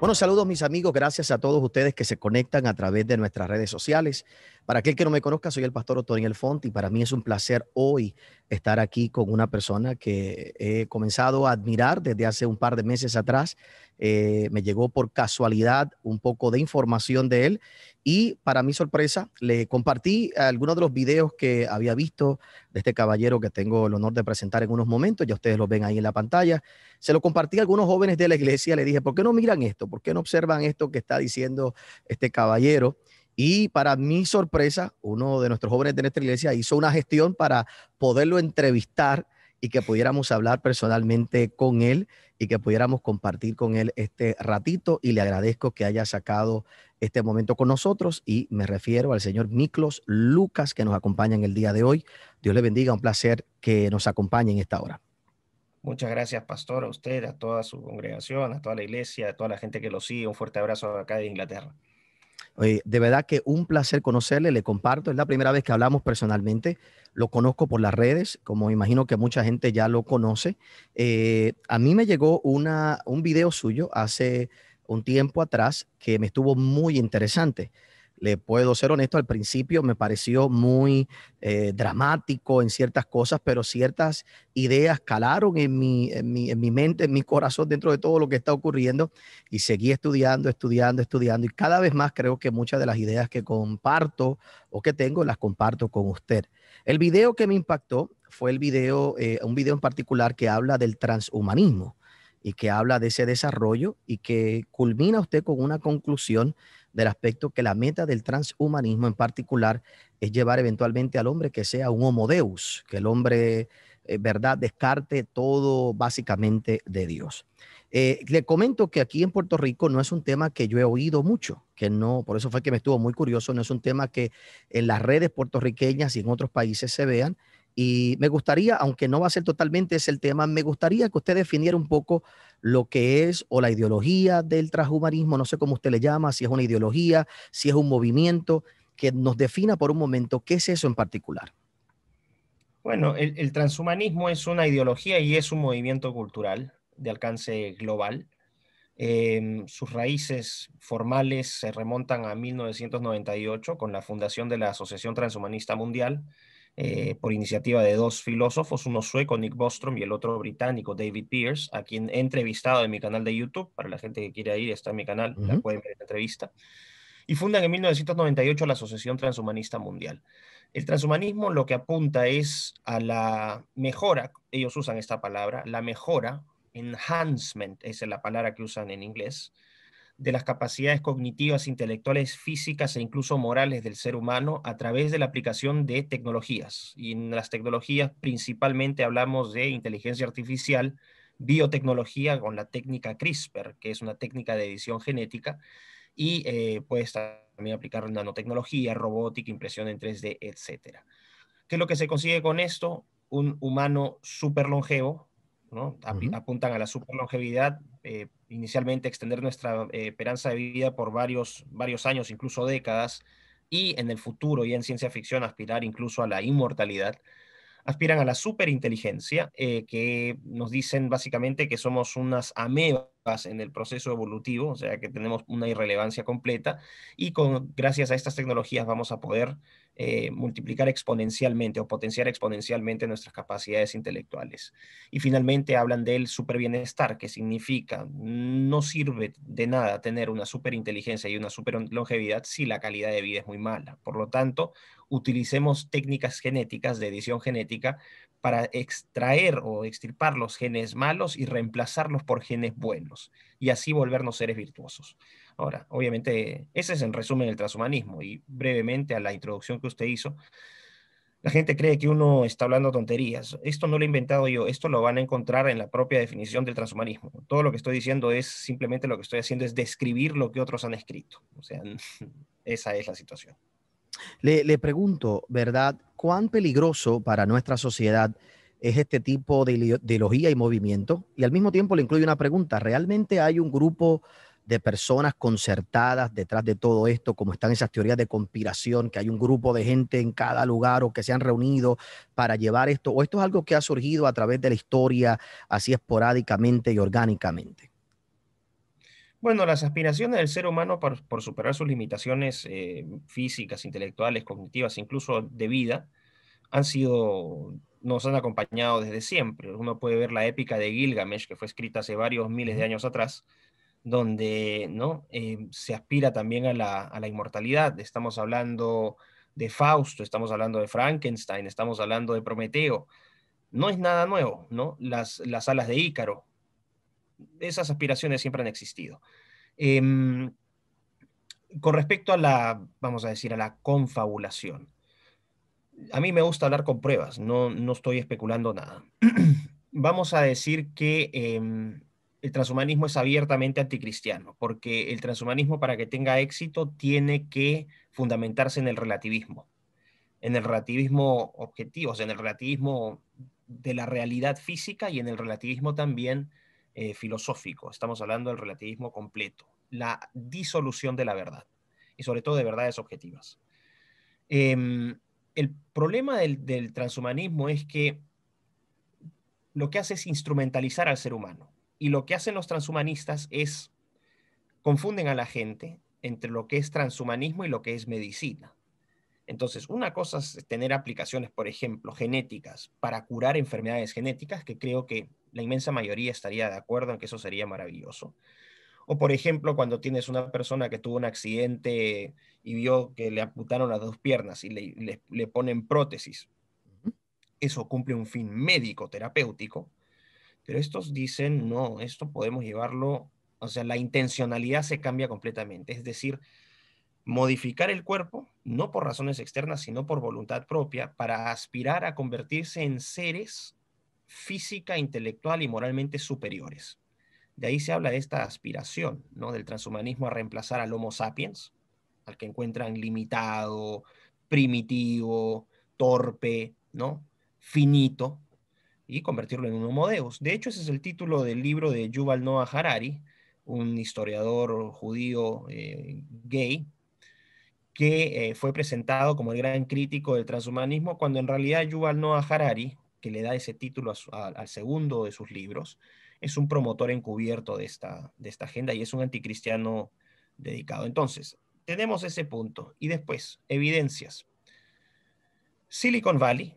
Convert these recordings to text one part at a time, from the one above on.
Bueno, saludos mis amigos, gracias a todos ustedes que se conectan a través de nuestras redes sociales. Para aquel que no me conozca, soy el pastor Otoniel Font y para mí es un placer hoy estar aquí con una persona que he comenzado a admirar desde hace un par de meses atrás eh, me llegó por casualidad un poco de información de él y para mi sorpresa le compartí algunos de los videos que había visto de este caballero que tengo el honor de presentar en unos momentos, ya ustedes lo ven ahí en la pantalla. Se lo compartí a algunos jóvenes de la iglesia, le dije, ¿por qué no miran esto? ¿Por qué no observan esto que está diciendo este caballero? Y para mi sorpresa, uno de nuestros jóvenes de nuestra iglesia hizo una gestión para poderlo entrevistar y que pudiéramos hablar personalmente con él y que pudiéramos compartir con él este ratito y le agradezco que haya sacado este momento con nosotros y me refiero al señor Miklos Lucas que nos acompaña en el día de hoy. Dios le bendiga, un placer que nos acompañe en esta hora. Muchas gracias, pastor, a usted, a toda su congregación, a toda la iglesia, a toda la gente que lo sigue. Un fuerte abrazo acá de Inglaterra. Eh, de verdad que un placer conocerle, le comparto, es la primera vez que hablamos personalmente, lo conozco por las redes, como imagino que mucha gente ya lo conoce. Eh, a mí me llegó un video suyo hace un tiempo atrás que me estuvo muy interesante le puedo ser honesto, al principio me pareció muy eh, dramático en ciertas cosas, pero ciertas ideas calaron en mi, en mi, mente, en mi corazón, dentro de todo lo que está ocurriendo, y seguí estudiando, estudiando, estudiando, y cada vez más creo que muchas de las ideas que comparto o que tengo las comparto con usted. El video que me impactó fue el video, eh, un video en particular que habla del transhumanismo y que habla de ese desarrollo y que culmina usted con una conclusión del aspecto que la meta del transhumanismo en particular es llevar eventualmente al hombre que sea un homo deus, que el hombre, eh, ¿verdad?, descarte todo básicamente de Dios. Eh, le comento que aquí en Puerto Rico no es un tema que yo he oído mucho, que no, por eso fue que me estuvo muy curioso, no es un tema que en las redes puertorriqueñas y en otros países se vean. Y me gustaría, aunque no va a ser totalmente ese el tema, me gustaría que usted definiera un poco lo que es o la ideología del transhumanismo, no sé cómo usted le llama, si es una ideología, si es un movimiento, que nos defina por un momento qué es eso en particular. Bueno, el, transhumanismo es una ideología y es un movimiento cultural de alcance global. Em, sus raíces formales se remontan a 1998 con la fundación de la Asociación Transhumanista Mundial, eh, por iniciativa de dos filósofos, uno sueco, Nick Bostrom, y el otro británico, David Pierce, a quien he entrevistado en mi canal de YouTube. Para la gente que quiera ir, está en mi canal, la pueden ver en la entrevista. Y fundan en 1998 la Asociación Transhumanista Mundial. El transhumanismo lo que apunta es a la mejora, ellos usan esta palabra, la mejora, enhancement, esa es la palabra que usan en inglés, de las capacidades cognitivas, intelectuales, físicas e incluso morales del ser humano a través de la aplicación de tecnologías. Y en las tecnologías principalmente hablamos de inteligencia artificial, biotecnología con la técnica CRISPR, que es una técnica de edición genética, y eh, puedes también aplicar nanotecnología, robótica, impresión en 3D, etc. ¿Qué es lo que se consigue con esto? Un humano súper longevo, Apuntan a la superlongevidad, eh, inicialmente extender nuestra eh, esperanza de vida por varios, varios años, incluso décadas, y en el futuro y en ciencia ficción aspirar incluso a la inmortalidad. Aspiran a la superinteligencia, eh, que nos dicen básicamente que somos unas amebas en el proceso evolutivo, o sea que tenemos una irrelevancia completa, y con, gracias a estas tecnologías vamos a poder eh, multiplicar exponencialmente o potenciar exponencialmente nuestras capacidades intelectuales. Y finalmente hablan del super bienestar que significa no sirve de nada tener una superinteligencia y una super longevidad si la calidad de vida es muy mala. Por lo tanto, utilicemos técnicas genéticas de edición genética para extraer o extirpar los genes malos y reemplazarlos por genes buenos y así volvernos seres virtuosos. Ahora, obviamente, ese es en resumen el transhumanismo y brevemente a la introducción que usted hizo. La gente cree que uno está hablando tonterías. Esto no lo he inventado yo, esto lo van a encontrar en la propia definición del transhumanismo. Todo lo que estoy diciendo es simplemente lo que estoy haciendo es describir lo que otros han escrito. O sea, esa es la situación. Le, pregunto, ¿verdad? ¿Cuán peligroso para nuestra sociedad es este tipo de ideología y movimiento? Y al mismo tiempo le incluyo una pregunta. ¿Realmente hay un grupo de personas concertadas detrás de todo esto, como están esas teorías de conspiración, que hay un grupo de gente en cada lugar o que se han reunido para llevar esto, o esto es algo que ha surgido a través de la historia, así esporádicamente y orgánicamente. Bueno, las aspiraciones del ser humano por, superar sus limitaciones eh, físicas, intelectuales, cognitivas, incluso de vida, han sido, nos han acompañado desde siempre. Uno puede ver la épica de Gilgamesh, que fue escrita hace varios miles de años atrás, donde ¿no? Eh, se aspira también a la, inmortalidad. Estamos hablando de Fausto, estamos hablando de Frankenstein, estamos hablando de Prometeo. No es nada nuevo, ¿no? Las, las alas de Ícaro, esas aspiraciones siempre han existido. Em, con respecto a la, vamos a decir, a la confabulación, a mí me gusta hablar con pruebas, no, no estoy especulando nada. vamos a decir que em, el transhumanismo es abiertamente anticristiano, porque el transhumanismo para que tenga éxito tiene que fundamentarse en el relativismo, en el relativismo objetivo, en el relativismo de la realidad física y en el relativismo también eh, filosófico, estamos hablando del relativismo completo, la disolución de la verdad y sobre todo de verdades objetivas. Em, el problema del, del transhumanismo es que lo que hace es instrumentalizar al ser humano y lo que hacen los transhumanistas es confunden a la gente entre lo que es transhumanismo y lo que es medicina. Entonces, una cosa es tener aplicaciones, por ejemplo, genéticas para curar enfermedades genéticas, que creo que la inmensa mayoría estaría de acuerdo en que eso sería maravilloso. O por ejemplo, cuando tienes una persona que tuvo un accidente y vio que le amputaron las dos piernas y le, le, ponen prótesis. Eso cumple un fin médico, terapéutico. Pero estos dicen, no, esto podemos llevarlo, o sea, la intencionalidad se cambia completamente. Es decir, modificar el cuerpo, no por razones externas, sino por voluntad propia, para aspirar a convertirse en seres física, intelectual y moralmente superiores. De ahí se habla de esta aspiración, ¿no? Del transhumanismo a reemplazar al Homo sapiens, al que encuentran limitado, primitivo, torpe, ¿no? Finito, y convertirlo en un Homo Deus. De hecho, ese es el título del libro de Yuval Noah Harari, un historiador judío eh, gay, que eh, fue presentado como el gran crítico del transhumanismo, cuando en realidad Yuval Noah Harari que le da ese título al segundo de sus libros, es un promotor encubierto de esta, de esta agenda y es un anticristiano dedicado. Entonces, tenemos ese punto. Y después, evidencias. Silicon Valley,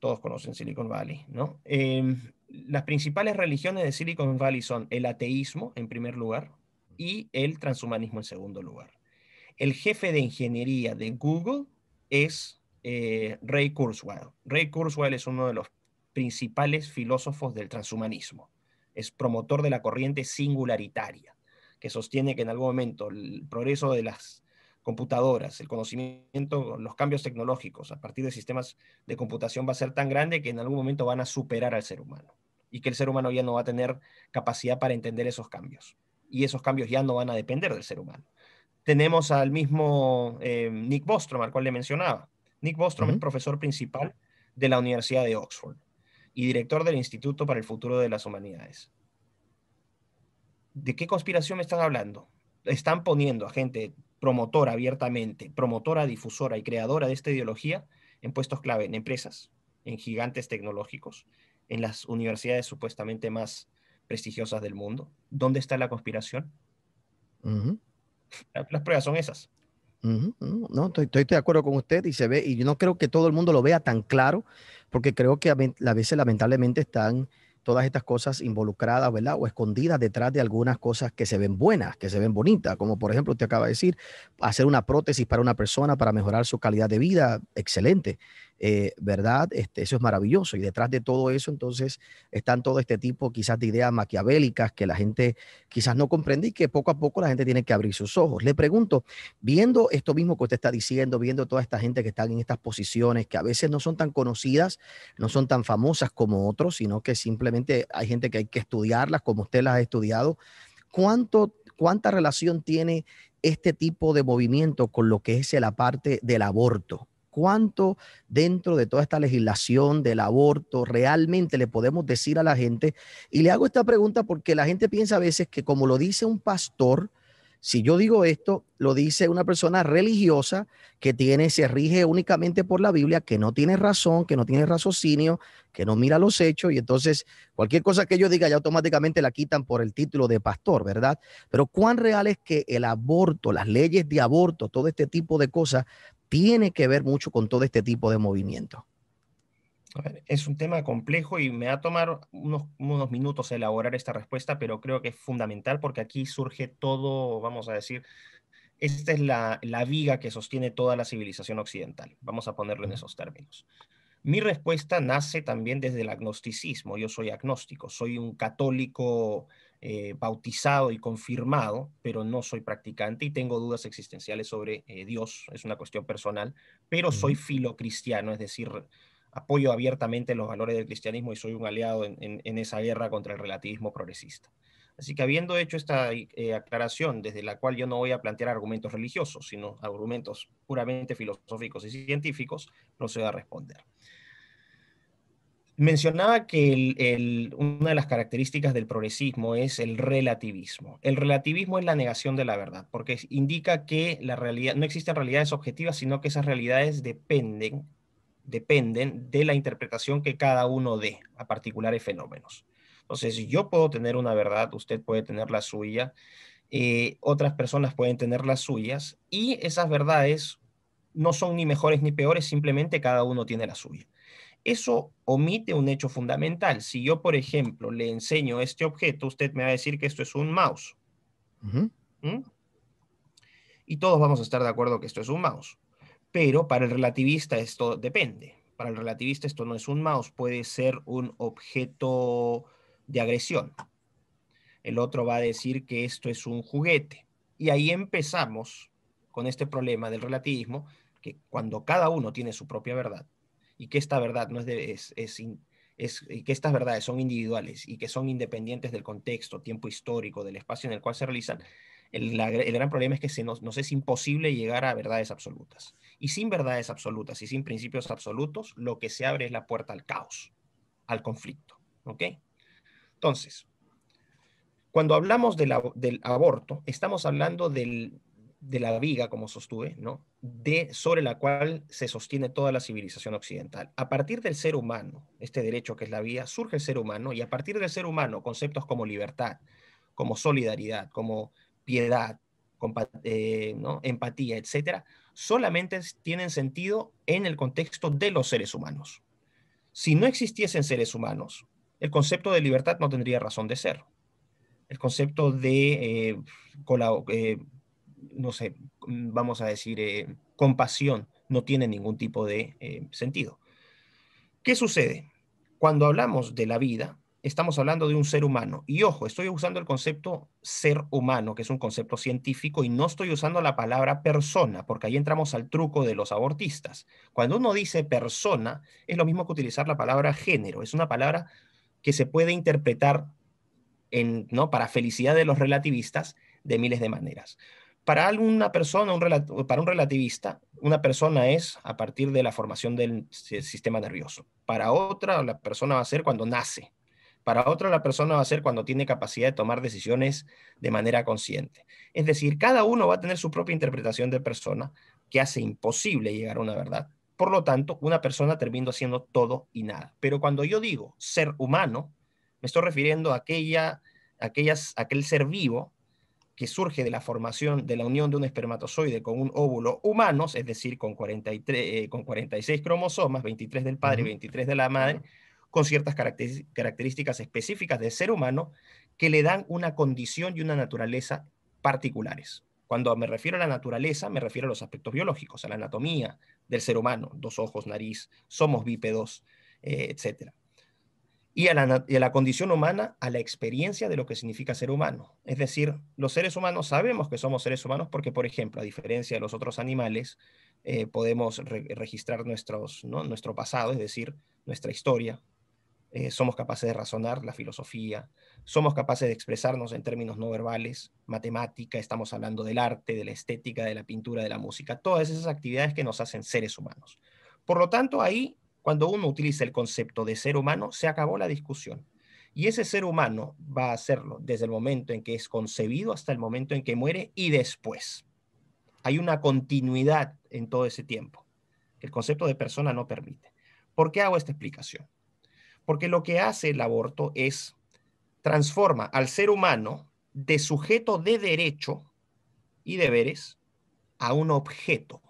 todos conocen Silicon Valley, ¿no? Em, las principales religiones de Silicon Valley son el ateísmo, en primer lugar, y el transhumanismo, en segundo lugar. El jefe de ingeniería de Google es eh, Ray Kurzweil. Ray Kurzweil es uno de los principales filósofos del transhumanismo. Es promotor de la corriente singularitaria, que sostiene que en algún momento el progreso de las computadoras, el conocimiento, los cambios tecnológicos a partir de sistemas de computación va a ser tan grande que en algún momento van a superar al ser humano y que el ser humano ya no va a tener capacidad para entender esos cambios. Y esos cambios ya no van a depender del ser humano. Tenemos al mismo eh, Nick Bostrom, al cual le mencionaba, Nick Bostrom es profesor principal de la Universidad de Oxford y director del Instituto para el Futuro de las Humanidades. ¿De qué conspiración me están hablando? Están poniendo a gente promotora abiertamente, promotora, difusora y creadora de esta ideología en puestos clave, en empresas, en gigantes tecnológicos, en las universidades supuestamente más prestigiosas del mundo. ¿Dónde está la conspiración? Las pruebas son esas. No, estoy, estoy, de acuerdo con usted y se ve, y yo no creo que todo el mundo lo vea tan claro, porque creo que a, a veces lamentablemente están todas estas cosas involucradas, ¿verdad? O escondidas detrás de algunas cosas que se ven buenas, que se ven bonitas, como por ejemplo usted acaba de decir, hacer una prótesis para una persona para mejorar su calidad de vida, excelente. Eh, ¿verdad? Este, eso es maravilloso. Y detrás de todo eso, entonces, están todo este tipo quizás de ideas maquiavélicas que la gente quizás no comprende y que poco a poco la gente tiene que abrir sus ojos. Le pregunto, viendo esto mismo que usted está diciendo, viendo toda esta gente que está en estas posiciones, que a veces no son tan conocidas, no son tan famosas como otros, sino que simplemente hay gente que hay que estudiarlas como usted las ha estudiado, ¿cuánto, cuánta relación tiene este tipo de movimiento con lo que es la parte del aborto? cuánto dentro de toda esta legislación del aborto realmente le podemos decir a la gente. Y le hago esta pregunta porque la gente piensa a veces que como lo dice un pastor, si yo digo esto, lo dice una persona religiosa que tiene, se rige únicamente por la Biblia, que no tiene razón, que no tiene raciocinio, que no mira los hechos, y entonces cualquier cosa que yo diga ya automáticamente la quitan por el título de pastor, ¿verdad? Pero cuán real es que el aborto, las leyes de aborto, todo este tipo de cosas tiene que ver mucho con todo este tipo de movimiento. es un tema complejo y me va a tomar unos, unos, minutos elaborar esta respuesta, pero creo que es fundamental porque aquí surge todo, vamos a decir, esta es la, la viga que sostiene toda la civilización occidental. Vamos a ponerlo en esos términos. Mi respuesta nace también desde el agnosticismo. Yo soy agnóstico, soy un católico eh, bautizado y confirmado, pero no soy practicante y tengo dudas existenciales sobre eh, Dios, es una cuestión personal, pero soy filocristiano, es decir, apoyo abiertamente los valores del cristianismo y soy un aliado en, esa guerra contra el relativismo progresista. Así que habiendo hecho esta eh, aclaración, desde la cual yo no voy a plantear argumentos religiosos, sino argumentos puramente filosóficos y científicos, procedo a responder. Mencionaba que una de las características del progresismo es el relativismo. El relativismo es la negación de la verdad, porque indica que no existen realidades objetivas, sino que esas realidades dependen, dependen de la interpretación que cada uno dé a particulares fenómenos. Entonces, yo puedo tener una verdad, usted puede tener la suya, eh, otras personas pueden tener las suyas, y esas verdades no son ni mejores ni peores, simplemente cada uno tiene la suya. Eso omite un hecho fundamental. Si yo, por ejemplo, le enseño este objeto, usted me va a decir que esto es un mouse. ¿Mm? Y todos vamos a estar de acuerdo que esto es un mouse. Pero para el relativista esto depende. Para el relativista esto no es un mouse, puede ser un objeto de agresión. El otro va a decir que esto es un juguete. Y ahí empezamos con este problema del relativismo, que cuando cada uno tiene su propia verdad, y que esta verdad no es, es, es, que estas verdades son individuales y que son independientes del contexto, tiempo histórico, del espacio en el cual se realizan, el, gran problema es que se nos, es imposible llegar a verdades absolutas. Y sin verdades absolutas y sin principios absolutos, lo que se abre es la puerta al caos, al conflicto. ¿Ok? Entonces, cuando hablamos del, del aborto, estamos hablando del, de la viga, como sostuve, ¿no? de, sobre la cual se sostiene toda la civilización occidental. A partir del ser humano, este derecho que es la vida, surge el ser humano y a partir del ser humano conceptos como libertad, como solidaridad, como piedad, eh, ¿no? empatía, etcétera, solamente tienen sentido en el contexto de los seres humanos. Si no existiesen seres humanos, el concepto de libertad no tendría razón de ser. El concepto de eh, eh, no sé, mm, vamos a decir, eh, compasión, no tiene ningún tipo de eh, sentido. ¿Qué sucede? Cuando hablamos de la vida, estamos hablando de un ser humano. Y ojo, estoy usando el concepto ser humano, que es un concepto científico, y no estoy usando la palabra persona, porque ahí entramos al truco de los abortistas. Cuando uno dice persona, es lo mismo que utilizar la palabra género. Es una palabra que se puede interpretar en, ¿no? para felicidad de los relativistas de miles de maneras. Para alguna persona, un para un relativista, una persona es a partir de la formación del sistema nervioso. Para otra, la persona va a ser cuando nace. Para otra, la persona va a ser cuando tiene capacidad de tomar decisiones de manera consciente. Es decir, cada uno va a tener su propia interpretación de persona que hace imposible llegar a una verdad. Por lo tanto, una persona termina siendo todo y nada. Pero cuando yo digo ser humano, me estoy refiriendo a aquella, aquellas, aquel ser vivo que surge de la formación de la unión de un espermatozoide con un óvulo humano, es decir, con, 43, eh, con 46 cromosomas, 23 del padre y 23 de la madre, con ciertas características específicas del ser humano que le dan una condición y una naturaleza particulares. Cuando me refiero a la naturaleza, me refiero a los aspectos biológicos, a la anatomía del ser humano, dos ojos, nariz, somos bípedos, eh, etcétera y a, la, condición humana, a la experiencia de lo que significa ser humano. Es decir, los seres humanos sabemos que somos seres humanos porque, por ejemplo, a diferencia de los otros animales, eh, podemos registrar nuestros, nuestro pasado, es decir, nuestra historia. Eh, somos capaces de razonar la filosofía, somos capaces de expresarnos en términos no verbales, matemática, estamos hablando del arte, de la estética, de la pintura, de la música, todas esas actividades que nos hacen seres humanos. Por lo tanto, ahí cuando uno utiliza el concepto de ser humano, se acabó la discusión. Y ese ser humano va a hacerlo desde el momento en que es concebido hasta el momento en que muere y después. Hay una continuidad en todo ese tiempo el concepto de persona no permite. ¿Por qué hago esta explicación? Porque lo que hace el aborto es transforma al ser humano de sujeto de derecho y deberes a un objeto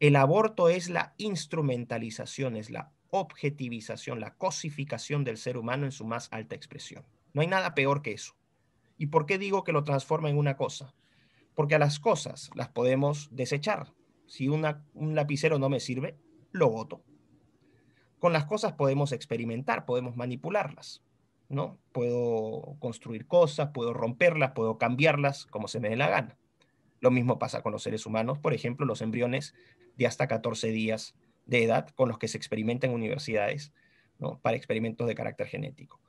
el aborto es la instrumentalización, es la objetivización, la cosificación del ser humano en su más alta expresión. No hay nada peor que eso. ¿Y por qué digo que lo transforma en una cosa? Porque a las cosas las podemos desechar. Si un lapicero no me sirve, lo voto. Con las cosas podemos experimentar, podemos manipularlas. ¿no? Puedo construir cosas, puedo romperlas, puedo cambiarlas como se me dé la gana. Lo mismo pasa con los seres humanos, por ejemplo, los embriones de hasta 14 días de edad con los que se experimenta en universidades para experimentos de carácter genético.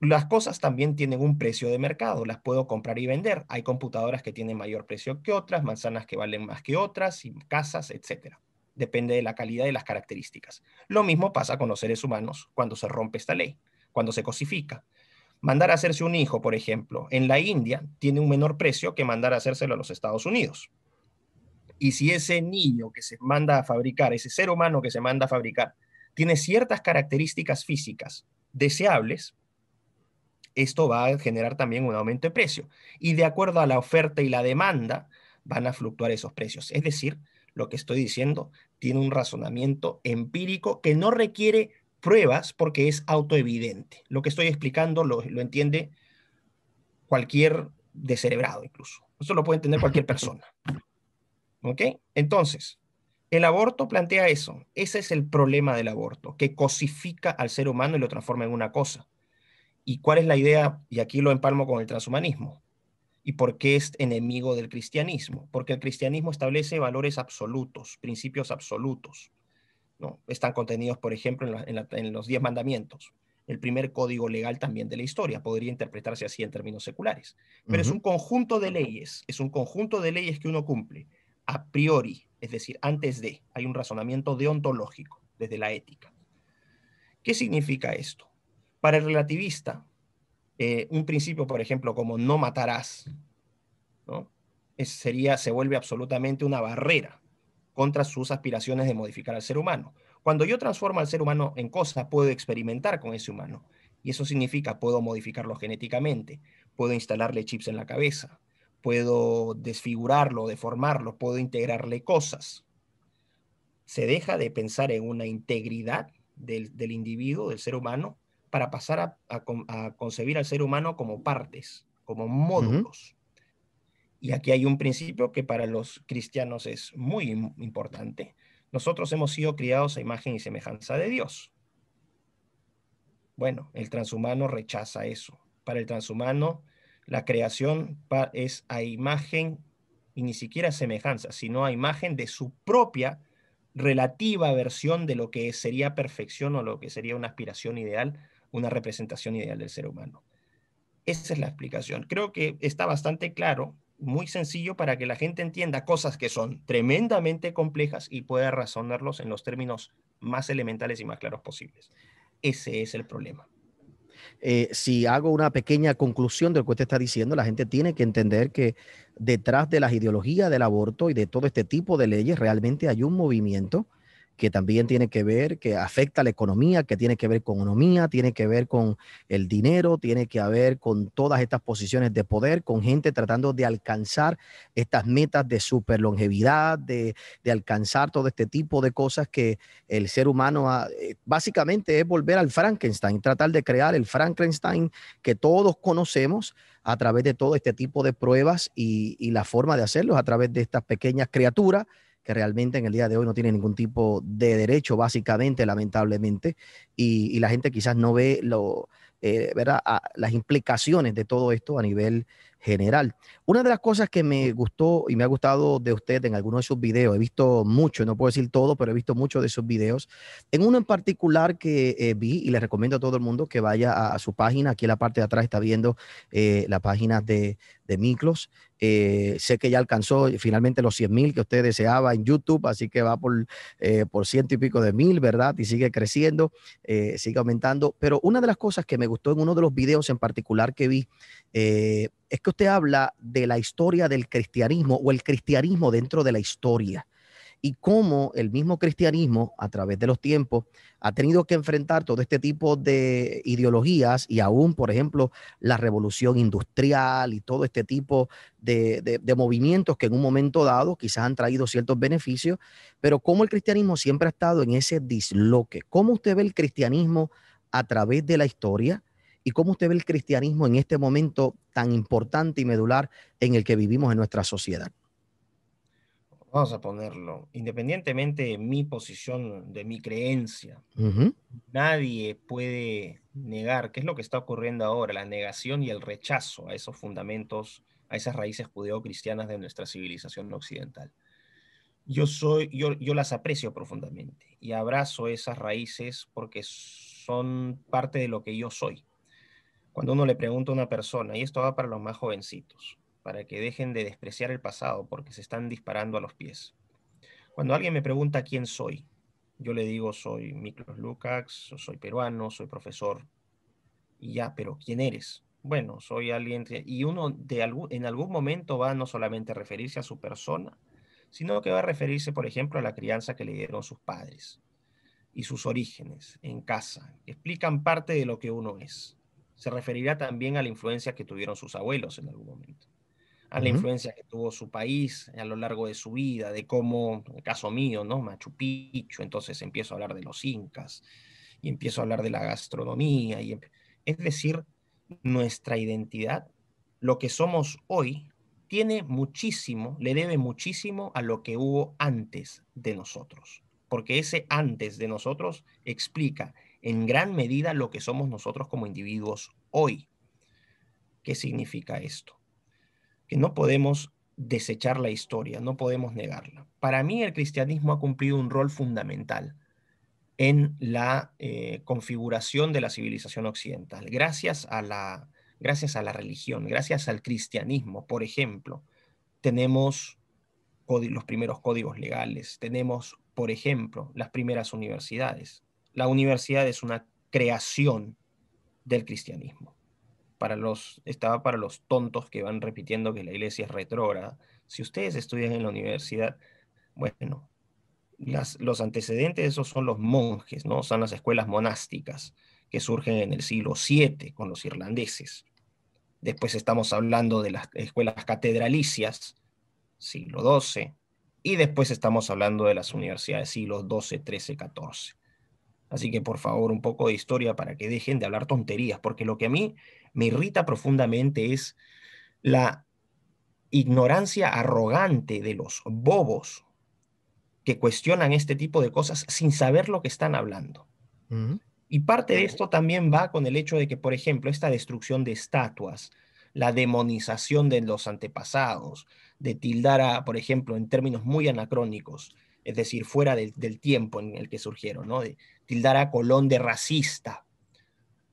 Las cosas también tienen un precio de mercado, las puedo comprar y vender. Hay computadoras que tienen mayor precio que otras, manzanas que valen más que otras, y casas, etc. Depende de la calidad y las características. Lo mismo pasa con los seres humanos cuando se rompe esta ley, cuando se cosifica. Mandar a hacerse un hijo, por ejemplo, en la India tiene un menor precio que mandar a hacérselo a los Estados Unidos. Y si ese niño que se manda a fabricar, ese ser humano que se manda a fabricar, tiene ciertas características físicas deseables, esto va a generar también un aumento de precio. Y de acuerdo a la oferta y la demanda, van a fluctuar esos precios. Es decir, lo que estoy diciendo tiene un razonamiento empírico que no requiere pruebas porque es autoevidente. Lo que estoy explicando lo, entiende cualquier descerebrado incluso. Eso lo puede entender cualquier persona. Entonces, el aborto plantea eso. Ese es el problema del aborto, que cosifica al ser humano y lo transforma en una cosa. ¿Y cuál es la idea? Y aquí lo empalmo con el transhumanismo. ¿Y por qué es enemigo del cristianismo? Porque el cristianismo establece valores absolutos, principios absolutos. ¿no? Están contenidos, por ejemplo, en, los diez mandamientos el primer código legal también de la historia, podría interpretarse así en términos seculares. Pero es un conjunto de leyes, es un conjunto de leyes que uno cumple, a priori, es decir, antes de, hay un razonamiento deontológico desde la ética. ¿Qué significa esto? Para el relativista, eh, un principio, por ejemplo, como no matarás, sería, se vuelve absolutamente una barrera contra sus aspiraciones de modificar al ser humano. Cuando yo transformo al ser humano en cosa, puedo experimentar con ese humano. Y eso significa, puedo modificarlo genéticamente, puedo instalarle chips en la cabeza, puedo desfigurarlo, deformarlo, puedo integrarle cosas. Se deja de pensar en una integridad del, individuo, del ser humano, para pasar a, concebir al ser humano como partes, como módulos. Y aquí hay un principio que para los cristianos es muy importante. Nosotros hemos sido criados a imagen y semejanza de Dios. Bueno, el transhumano rechaza eso. Para el transhumano, la creación es a imagen y ni siquiera semejanza, sino a imagen de su propia relativa versión de lo que sería perfección o lo que sería una aspiración ideal, una representación ideal del ser humano. Esa es la explicación. Creo que está bastante claro, muy sencillo para que la gente entienda cosas que son tremendamente complejas y pueda razonarlos en los términos más elementales y más claros posibles. Ese es el problema. Eh, si hago una pequeña conclusión de lo que usted está diciendo, la gente tiene que entender que detrás de las ideologías del aborto y de todo este tipo de leyes realmente hay un movimiento que también tiene que ver, que afecta a la economía, que tiene que ver con economía, tiene que ver con el dinero, tiene que ver con todas estas posiciones de poder, con gente tratando de alcanzar estas metas de super longevidad, de, alcanzar todo este tipo de cosas que el ser humano eh, básicamente es volver al Frankenstein, tratar de crear el Frankenstein que todos conocemos a través de todo este tipo de pruebas y, y la forma de hacerlo a través de estas pequeñas criaturas que realmente en el día de hoy no tiene ningún tipo de derecho, básicamente, lamentablemente, y, la gente quizás no ve lo, eh, ¿verdad? las implicaciones de todo esto a nivel general. Una de las cosas que me gustó y me ha gustado de usted en algunos de sus videos, he visto mucho, no puedo decir todo, pero he visto muchos de sus videos. En uno en particular que eh, vi y le recomiendo a todo el mundo que vaya a, su página, aquí en la parte de atrás está viendo eh, la página de, de Miklos, eh, sé que ya alcanzó finalmente los 100 mil que usted deseaba en YouTube, así que va por, eh, ciento y pico de mil, ¿verdad? Y sigue creciendo, eh, sigue aumentando. Pero una de las cosas que me gustó en uno de los videos en particular que vi es que usted habla de la historia del cristianismo o el cristianismo dentro de la historia y cómo el mismo cristianismo a través de los tiempos ha tenido que enfrentar todo este tipo de ideologías y aún, por ejemplo, la revolución industrial y todo este tipo de, movimientos que en un momento dado quizás han traído ciertos beneficios, pero cómo el cristianismo siempre ha estado en ese disloque. ¿Cómo usted ve el cristianismo a través de la historia? ¿Y cómo usted ve el cristianismo en este momento tan importante y medular en el que vivimos en nuestra sociedad? Vamos a ponerlo, independientemente de mi posición, de mi creencia, nadie puede negar qué es lo que está ocurriendo ahora, la negación y el rechazo a esos fundamentos, a esas raíces judeo-cristianas de nuestra civilización occidental. Yo, soy, yo, yo las aprecio profundamente y abrazo esas raíces porque son parte de lo que yo soy. Cuando uno le pregunta a una persona, y esto va para los más jovencitos, para que dejen de despreciar el pasado porque se están disparando a los pies. Cuando alguien me pregunta quién soy, yo le digo soy Miklos Lukács, soy peruano, soy profesor, y ya, pero ¿quién eres? Bueno, soy alguien, y uno de en algún momento va no solamente a referirse a su persona, sino que va a referirse, por ejemplo, a la crianza que le dieron sus padres y sus orígenes en casa, explican parte de lo que uno es. Se referirá también a la influencia que tuvieron sus abuelos en algún momento a la influencia que tuvo su país a lo largo de su vida, de cómo, en el caso mío, ¿no? Machu Picchu, entonces empiezo a hablar de los incas y empiezo a hablar de la gastronomía, y em, es decir, nuestra identidad, lo que somos hoy, tiene muchísimo, le debe muchísimo a lo que hubo antes de nosotros, porque ese antes de nosotros explica en gran medida lo que somos nosotros como individuos hoy. ¿Qué significa esto? que no podemos desechar la historia, no podemos negarla. Para mí el cristianismo ha cumplido un rol fundamental en la eh, configuración de la civilización occidental, gracias a la, gracias a la religión, gracias al cristianismo, por ejemplo, tenemos los primeros códigos legales, tenemos, por ejemplo, las primeras universidades. La universidad es una creación del cristianismo para los, estaba para los tontos que van repitiendo que la iglesia es retrógrada. Si ustedes estudian en la universidad, bueno, las, los antecedentes de esos son los monjes, ¿no? Son las escuelas monásticas que surgen en el siglo VII con los irlandeses. Después estamos hablando de las escuelas catedralicias, siglo XII, y después estamos hablando de las universidades siglos XII, XIII, XIV. Así que por favor, un poco de historia para que dejen de hablar tonterías, porque lo que a mí me irrita profundamente es la ignorancia arrogante de los bobos que cuestionan este tipo de cosas sin saber lo que están hablando. Y parte de esto también va con el hecho de que, por ejemplo, esta destrucción de estatuas, la demonización de los antepasados, de tildar por ejemplo, en términos muy anacrónicos, es decir, fuera del tiempo en el que surgieron, ¿no? tildar a Colón de racista.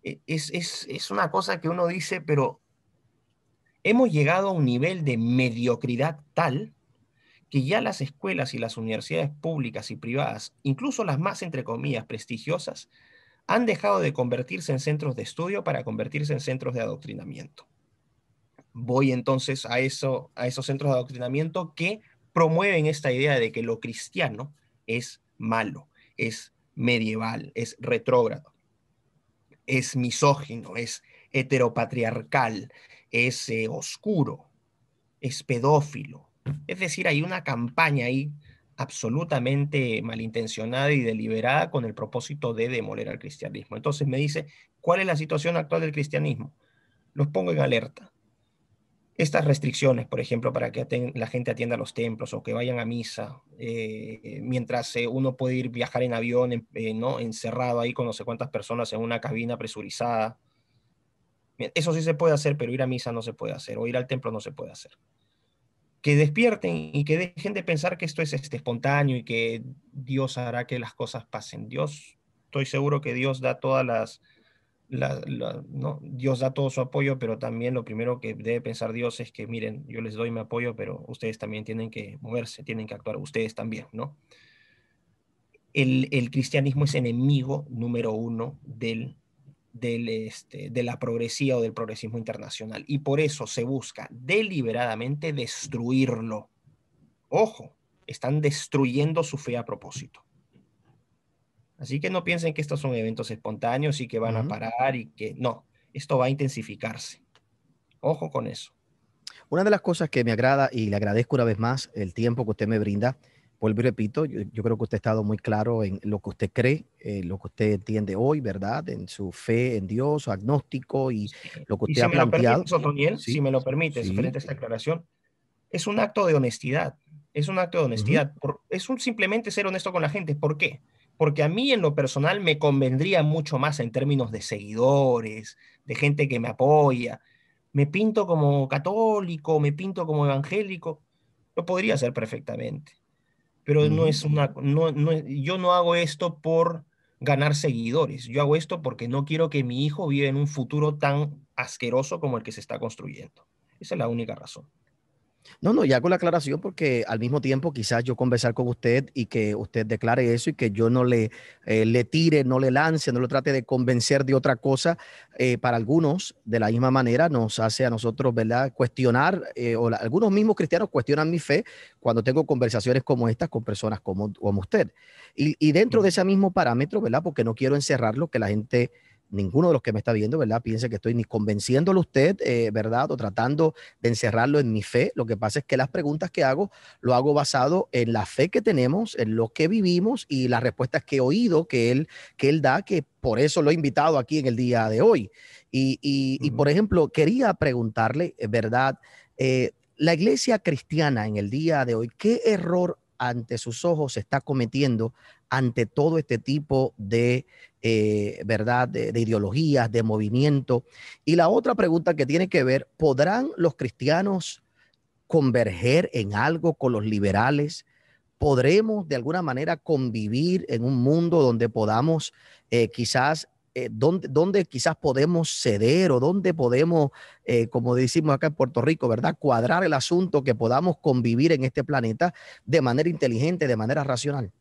E, es, es una cosa que uno dice, pero hemos llegado a un nivel de mediocridad tal que ya las escuelas y las universidades públicas y privadas, incluso las más, entre comillas, prestigiosas, han dejado de convertirse en centros de estudio para convertirse en centros de adoctrinamiento. Voy entonces a, eso, a esos centros de adoctrinamiento que promueven esta idea de que lo cristiano es malo, es medieval, es retrógrado, es misógino, es heteropatriarcal, es eh, oscuro, es pedófilo. Es decir, hay una campaña ahí absolutamente malintencionada y deliberada con el propósito de demoler al cristianismo. Entonces me dice, ¿cuál es la situación actual del cristianismo? Los pongo en alerta estas restricciones, por ejemplo, para que la gente atienda los templos o que vayan a misa, eh, mientras eh, uno puede ir viajar en avión, eh, ¿no? encerrado ahí con no sé cuántas personas en una cabina presurizada. Eso sí se puede hacer, pero ir a misa no se puede hacer, o ir al templo no se puede hacer. Que despierten y que dejen de pensar que esto es este, espontáneo y que Dios hará que las cosas pasen. Dios, estoy seguro que Dios da todas las, la, Dios da todo su apoyo, pero también lo primero que debe pensar Dios es que, miren, yo les doy mi apoyo, pero ustedes también tienen que moverse, tienen que actuar, ustedes también, ¿no? El, cristianismo es enemigo número uno del, del, este, de la progresía o del progresismo internacional y por eso se busca deliberadamente destruirlo. Ojo, están destruyendo su fe a propósito. Así que no piensen que estos son eventos espontáneos y que van a parar y que no, esto va a intensificarse. Ojo con eso. Una de las cosas que me agrada y le agradezco una vez más el tiempo que usted me brinda, vuelvo y repito, yo, creo que usted ha estado muy claro en lo que usted cree, en eh, lo que usted entiende hoy, ¿verdad? En su fe en Dios, su agnóstico y lo que usted ha planteado. si me lo permite, frente a esta aclaración, es un acto de honestidad, es un acto de honestidad, es un simplemente ser honesto con la gente. ¿Por qué? porque a mí en lo personal me convendría mucho más en términos de seguidores, de gente que me apoya. Me pinto como católico, me pinto como evangélico, lo podría hacer perfectamente. Pero no es mm. una, no, yo no hago esto por ganar seguidores, yo hago esto porque no quiero que mi hijo viva en un futuro tan asqueroso como el que se está construyendo. Esa es la única razón. No, no, ya hago la aclaración, porque al mismo tiempo quizás yo conversar con usted y que usted declare eso y que yo no le, eh, le tire, no le lance, no lo trate de convencer de otra cosa, eh, para algunos de la misma manera nos hace a nosotros, ¿verdad?, cuestionar, eh, o algunos mismos cristianos cuestionan mi fe cuando tengo conversaciones como estas con personas como, como usted. Y, y dentro de ese mismo parámetro, ¿verdad?, porque no quiero encerrar lo que la gente ninguno de los que me está viendo, ¿verdad? Piense que estoy ni convenciéndolo usted, eh, ¿verdad? O tratando de encerrarlo en mi fe. Lo que pasa es que las preguntas que hago, lo hago basado en la fe que tenemos, en lo que vivimos y las respuestas que he oído que él, que él da, que por eso lo he invitado aquí en el día de hoy. Y, por ejemplo, quería preguntarle, eh, ¿verdad? Eh, la iglesia cristiana en el día de hoy, ¿qué error ante sus ojos se está cometiendo ante todo este tipo de, eh, ¿verdad? De, ideologías, de movimiento. Y la otra pregunta que tiene que ver, ¿podrán los cristianos converger en algo con los liberales? ¿Podremos de alguna manera convivir en un mundo donde podamos eh, quizás eh, donde, quizás podemos ceder o donde podemos, como decimos acá en Puerto Rico, ¿verdad? Cuadrar el asunto, que podamos convivir en este planeta de manera inteligente, de manera racional.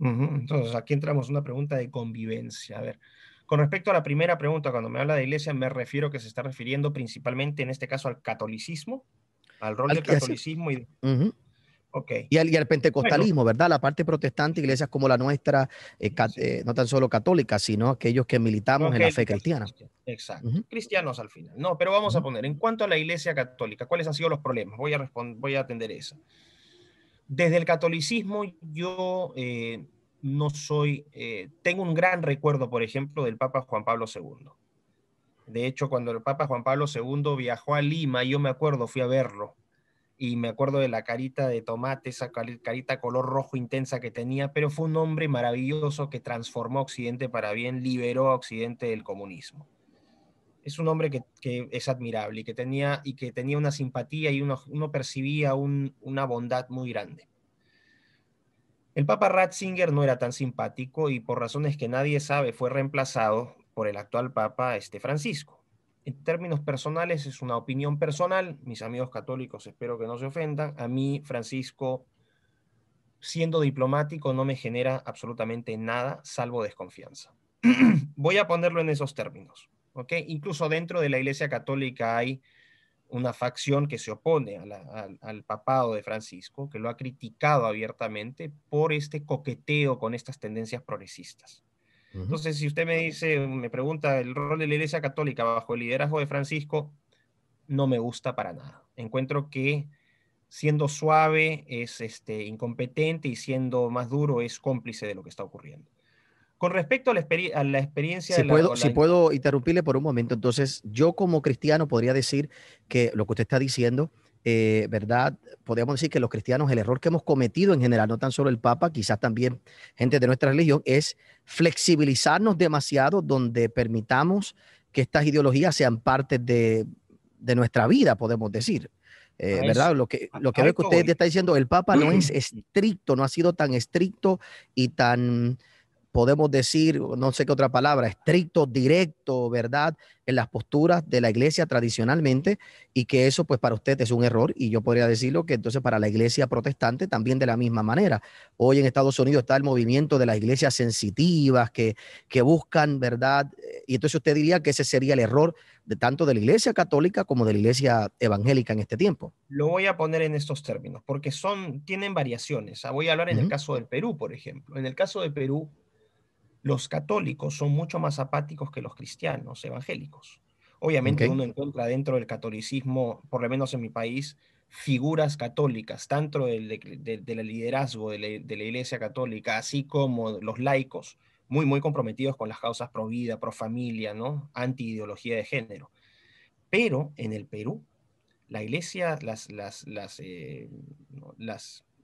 Entonces, aquí entramos una pregunta de convivencia. A ver, con respecto a la primera pregunta, cuando me habla de iglesia, me refiero que se está refiriendo principalmente, en este caso, al catolicismo, al rol del catolicismo y... y, al, pentecostalismo, ¿verdad? La parte protestante, iglesias como la nuestra, eh, eh, no tan solo católica, sino aquellos que militamos en la fe cristiana. Exacto, cristianos al final. No, pero vamos a poner, en cuanto a la iglesia católica, ¿cuáles han sido los problemas? Voy a, voy a atender eso desde el catolicismo yo eh, no soy, eh, tengo un gran recuerdo, por ejemplo, del Papa Juan Pablo II. De hecho, cuando el Papa Juan Pablo II viajó a Lima, yo me acuerdo, fui a verlo, y me acuerdo de la carita de tomate, esa carita color rojo intensa que tenía, pero fue un hombre maravilloso que transformó Occidente para bien, liberó a Occidente del comunismo es un hombre que, es admirable y que tenía, y que tenía una simpatía y uno, percibía una bondad muy grande. El Papa Ratzinger no era tan simpático y por razones que nadie sabe fue reemplazado por el actual Papa este Francisco. En términos personales es una opinión personal, mis amigos católicos espero que no se ofendan, a mí Francisco siendo diplomático no me genera absolutamente nada salvo desconfianza. Voy a ponerlo en esos términos Incluso dentro de la Iglesia Católica hay una facción que se opone al, papado de Francisco, que lo ha criticado abiertamente por este coqueteo con estas tendencias progresistas. Entonces, si usted me dice, me pregunta el rol de la Iglesia Católica bajo el liderazgo de Francisco, no me gusta para nada. Encuentro que siendo suave es este, incompetente y siendo más duro es cómplice de lo que está ocurriendo. Con respecto a la, experiencia... Si, de la, puedo, si puedo interrumpirle por un momento, entonces yo como cristiano podría decir que lo que usted está diciendo, eh, ¿verdad? Podríamos decir que los cristianos, el error que hemos cometido en general, no tan solo el Papa, quizás también gente de nuestra religión, es flexibilizarnos demasiado donde permitamos que estas ideologías sean parte de, nuestra vida, podemos decir. Eh, ¿Verdad? Lo que, lo que veo que usted está diciendo, el Papa no es estricto, no ha sido tan estricto y tan podemos decir, no sé qué otra palabra, estricto, directo, ¿verdad? En las posturas de la iglesia tradicionalmente y que eso pues para usted es un error y yo podría decirlo que entonces para la iglesia protestante también de la misma manera. Hoy en Estados Unidos está el movimiento de las iglesias sensitivas que, que buscan, ¿verdad? Eh, y entonces usted diría que ese sería el error de tanto de la iglesia católica como de la iglesia evangélica en este tiempo. Lo voy a poner en estos términos porque son, tienen variaciones. Ah, voy a hablar en el caso del Perú, por ejemplo. En el caso de Perú, los católicos son mucho más apáticos que los cristianos evangélicos. Obviamente uno encuentra dentro del catolicismo, por lo menos en mi país, figuras católicas, tanto del, liderazgo de la, Iglesia Católica, así como los laicos, muy, muy comprometidos con las causas pro vida, pro familia, ¿no? anti ideología de género. Pero en el Perú, la Iglesia, las eh,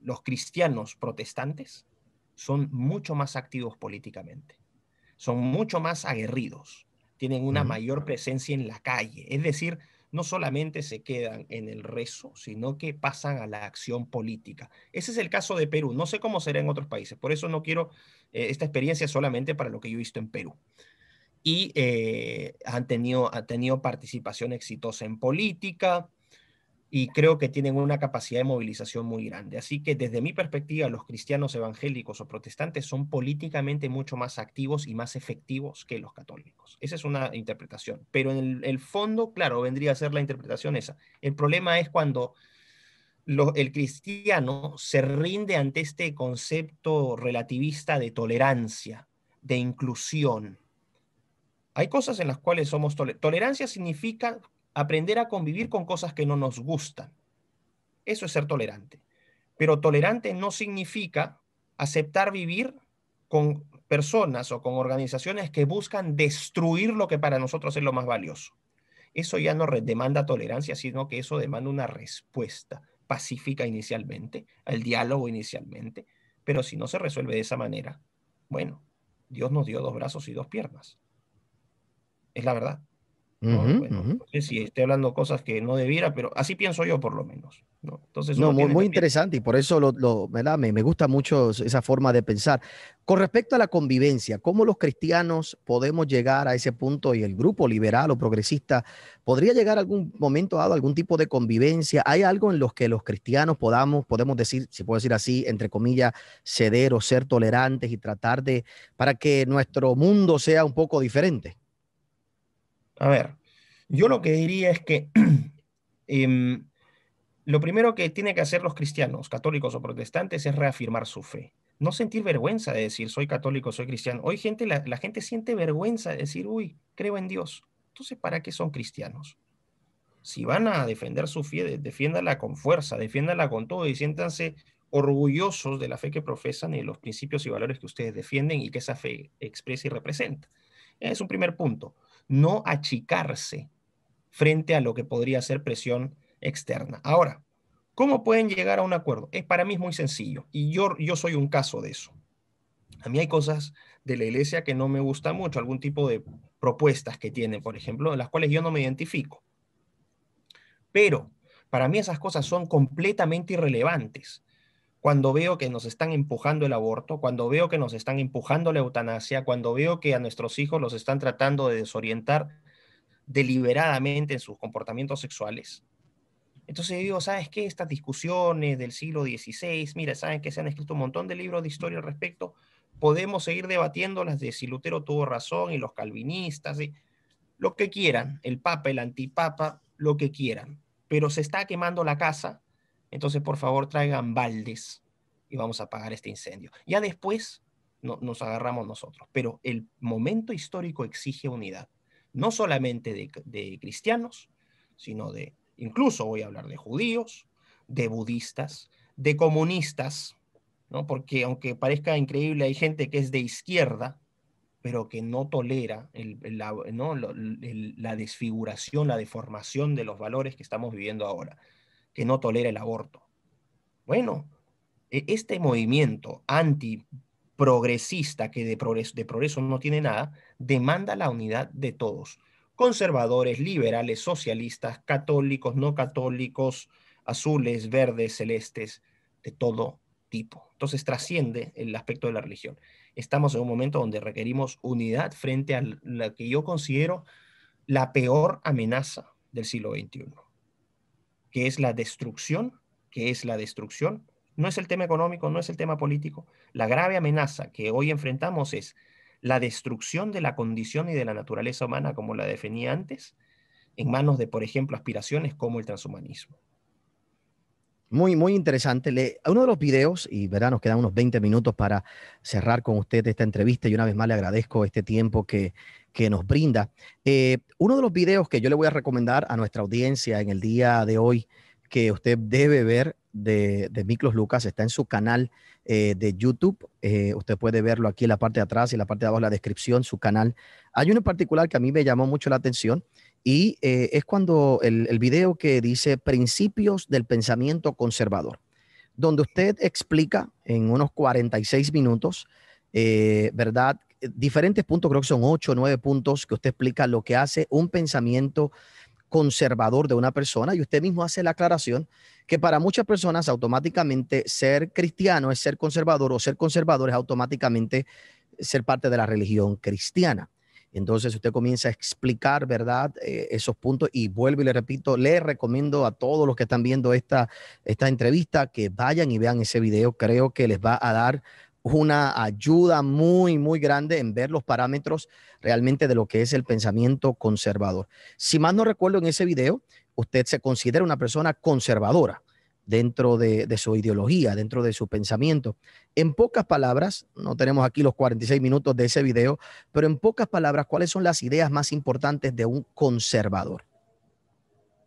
los cristianos protestantes son mucho más activos políticamente, son mucho más aguerridos, tienen una mayor presencia en la calle, es decir, no solamente se quedan en el rezo, sino que pasan a la acción política. Ese es el caso de Perú, no sé cómo será en otros países, por eso no quiero eh, esta experiencia solamente para lo que yo he visto en Perú. Y eh, han, tenido, han tenido participación exitosa en política, y creo que tienen una capacidad de movilización muy grande. Así que desde mi perspectiva, los cristianos evangélicos o protestantes son políticamente mucho más activos y más efectivos que los católicos. Esa es una interpretación. Pero en el, fondo, claro, vendría a ser la interpretación esa. El problema es cuando el cristiano se rinde ante este concepto relativista de tolerancia, de inclusión. Hay cosas en las cuales somos Tolerancia significa aprender a convivir con cosas que no nos gustan. Eso es ser tolerante. Pero tolerante no significa aceptar vivir con personas o con organizaciones que buscan destruir lo que para nosotros es lo más valioso. Eso ya no demanda tolerancia, sino que eso demanda una respuesta pacífica inicialmente, al diálogo inicialmente. Pero si no se resuelve de esa manera, bueno, Dios nos dio dos brazos y dos piernas. Es la verdad. ¿no? sé si estoy hablando cosas que no debiera, pero así pienso yo por lo menos. ¿no? Entonces, no, muy, interesante y por eso lo, me, gusta mucho esa forma de pensar. Con respecto a la convivencia, ¿cómo los cristianos podemos llegar a ese punto y el grupo liberal o progresista podría llegar a algún momento dado a algún tipo de convivencia? ¿Hay algo en los que los cristianos podamos, podemos decir, si puedo decir así, entre comillas, ceder o ser tolerantes y tratar de, para que nuestro mundo sea un poco diferente? A ver, yo lo que diría es que em, lo primero que tienen que hacer los cristianos, católicos o protestantes, es reafirmar su fe. No sentir vergüenza de decir, soy católico, soy cristiano. Hoy gente, la, gente siente vergüenza de decir, uy, creo en Dios. Entonces, ¿para qué son cristianos? Si van a defender su fe, defiéndala con fuerza, defiéndala con todo y siéntanse orgullosos de la fe que profesan y de los principios y valores que ustedes defienden y que esa fe expresa y representa. Es un primer punto no achicarse frente a lo que podría ser presión externa. Ahora, ¿cómo pueden llegar a un acuerdo? Es, para mí es muy sencillo y yo, soy un caso de eso. A mí hay cosas de la iglesia que no me gusta mucho, algún tipo de propuestas que tienen, por ejemplo, en las cuales yo no me identifico. Pero para mí esas cosas son completamente irrelevantes cuando veo que nos están empujando el aborto, cuando veo que nos están empujando la eutanasia, cuando veo que a nuestros hijos los están tratando de desorientar deliberadamente en sus comportamientos sexuales. Entonces digo, ¿sabes qué? Estas discusiones del siglo XVI, mira, ¿saben que se han escrito un montón de libros de historia al respecto? Podemos seguir debatiendo las de si Lutero tuvo razón y los calvinistas, y lo que quieran, el papa, el antipapa, lo que quieran, pero se está quemando la casa entonces, por favor, traigan baldes y vamos a apagar este incendio. Ya después nos agarramos nosotros, pero el momento histórico exige unidad, no solamente de, cristianos, sino de, incluso voy a hablar de judíos, de budistas, de comunistas, porque aunque parezca increíble, hay gente que es de izquierda, pero que no tolera la, desfiguración, la deformación de los valores que estamos viviendo ahora que no tolera el aborto. Bueno, e, este movimiento antiprogresista que de progreso, no tiene nada, demanda la unidad de todos. Conservadores, liberales, socialistas, católicos, no católicos, azules, verdes, celestes, de todo tipo. Entonces trasciende el aspecto de la religión. Estamos en un momento donde requerimos unidad frente a la que yo considero la peor amenaza del siglo XXI que es la destrucción, que es la destrucción, no es el tema económico, no es el tema político. La grave amenaza que hoy enfrentamos es la destrucción de la condición y de la naturaleza humana, como la definía antes, en manos de, por ejemplo, aspiraciones como el transhumanismo. Muy, muy interesante. Le, uno de los videos, y verá, nos quedan unos 20 minutos para cerrar con usted esta entrevista y una vez más le agradezco este tiempo que, que nos brinda. Eh, uno de los videos que yo le voy a recomendar a nuestra audiencia en el día de hoy que usted debe ver de, de Miklos Lucas está en su canal eh, de YouTube. Eh, usted puede verlo aquí en la parte de atrás y en la parte de abajo en la descripción, su canal. Hay uno en particular que a mí me llamó mucho la atención y eh, es cuando el, video que dice Principios del Pensamiento Conservador, donde usted explica en unos 46 minutos, eh, ¿verdad? Diferentes puntos, creo que son 8 o 9 puntos que usted explica lo que hace un pensamiento conservador de una persona y usted mismo hace la aclaración que para muchas personas automáticamente ser cristiano es ser conservador o ser conservador es automáticamente ser parte de la religión cristiana. Entonces usted comienza a explicar, ¿verdad? Eh, esos puntos y vuelvo y le repito, le recomiendo a todos los que están viendo esta, esta entrevista que vayan y vean ese video. Creo que les va a dar una ayuda muy, muy grande en ver los parámetros realmente de lo que es el pensamiento conservador. Si más no recuerdo en ese video, usted se considera una persona conservadora dentro de, su ideología, dentro de su pensamiento. En pocas palabras, no tenemos aquí los 46 minutos de ese video, pero en pocas palabras, ¿cuáles son las ideas más importantes de un conservador?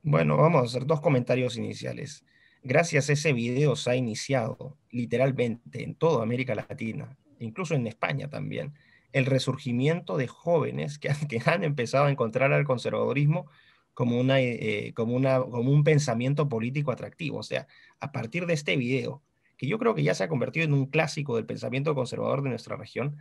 Bueno, vamos a hacer dos comentarios iniciales. Gracias a ese video se ha iniciado literalmente en toda América Latina, incluso en España también, el resurgimiento de jóvenes que, han empezado a encontrar al conservadurismo eh, como, un pensamiento político atractivo. O sea, a partir de este video, que yo creo que ya se ha convertido en un clásico del pensamiento conservador de nuestra región,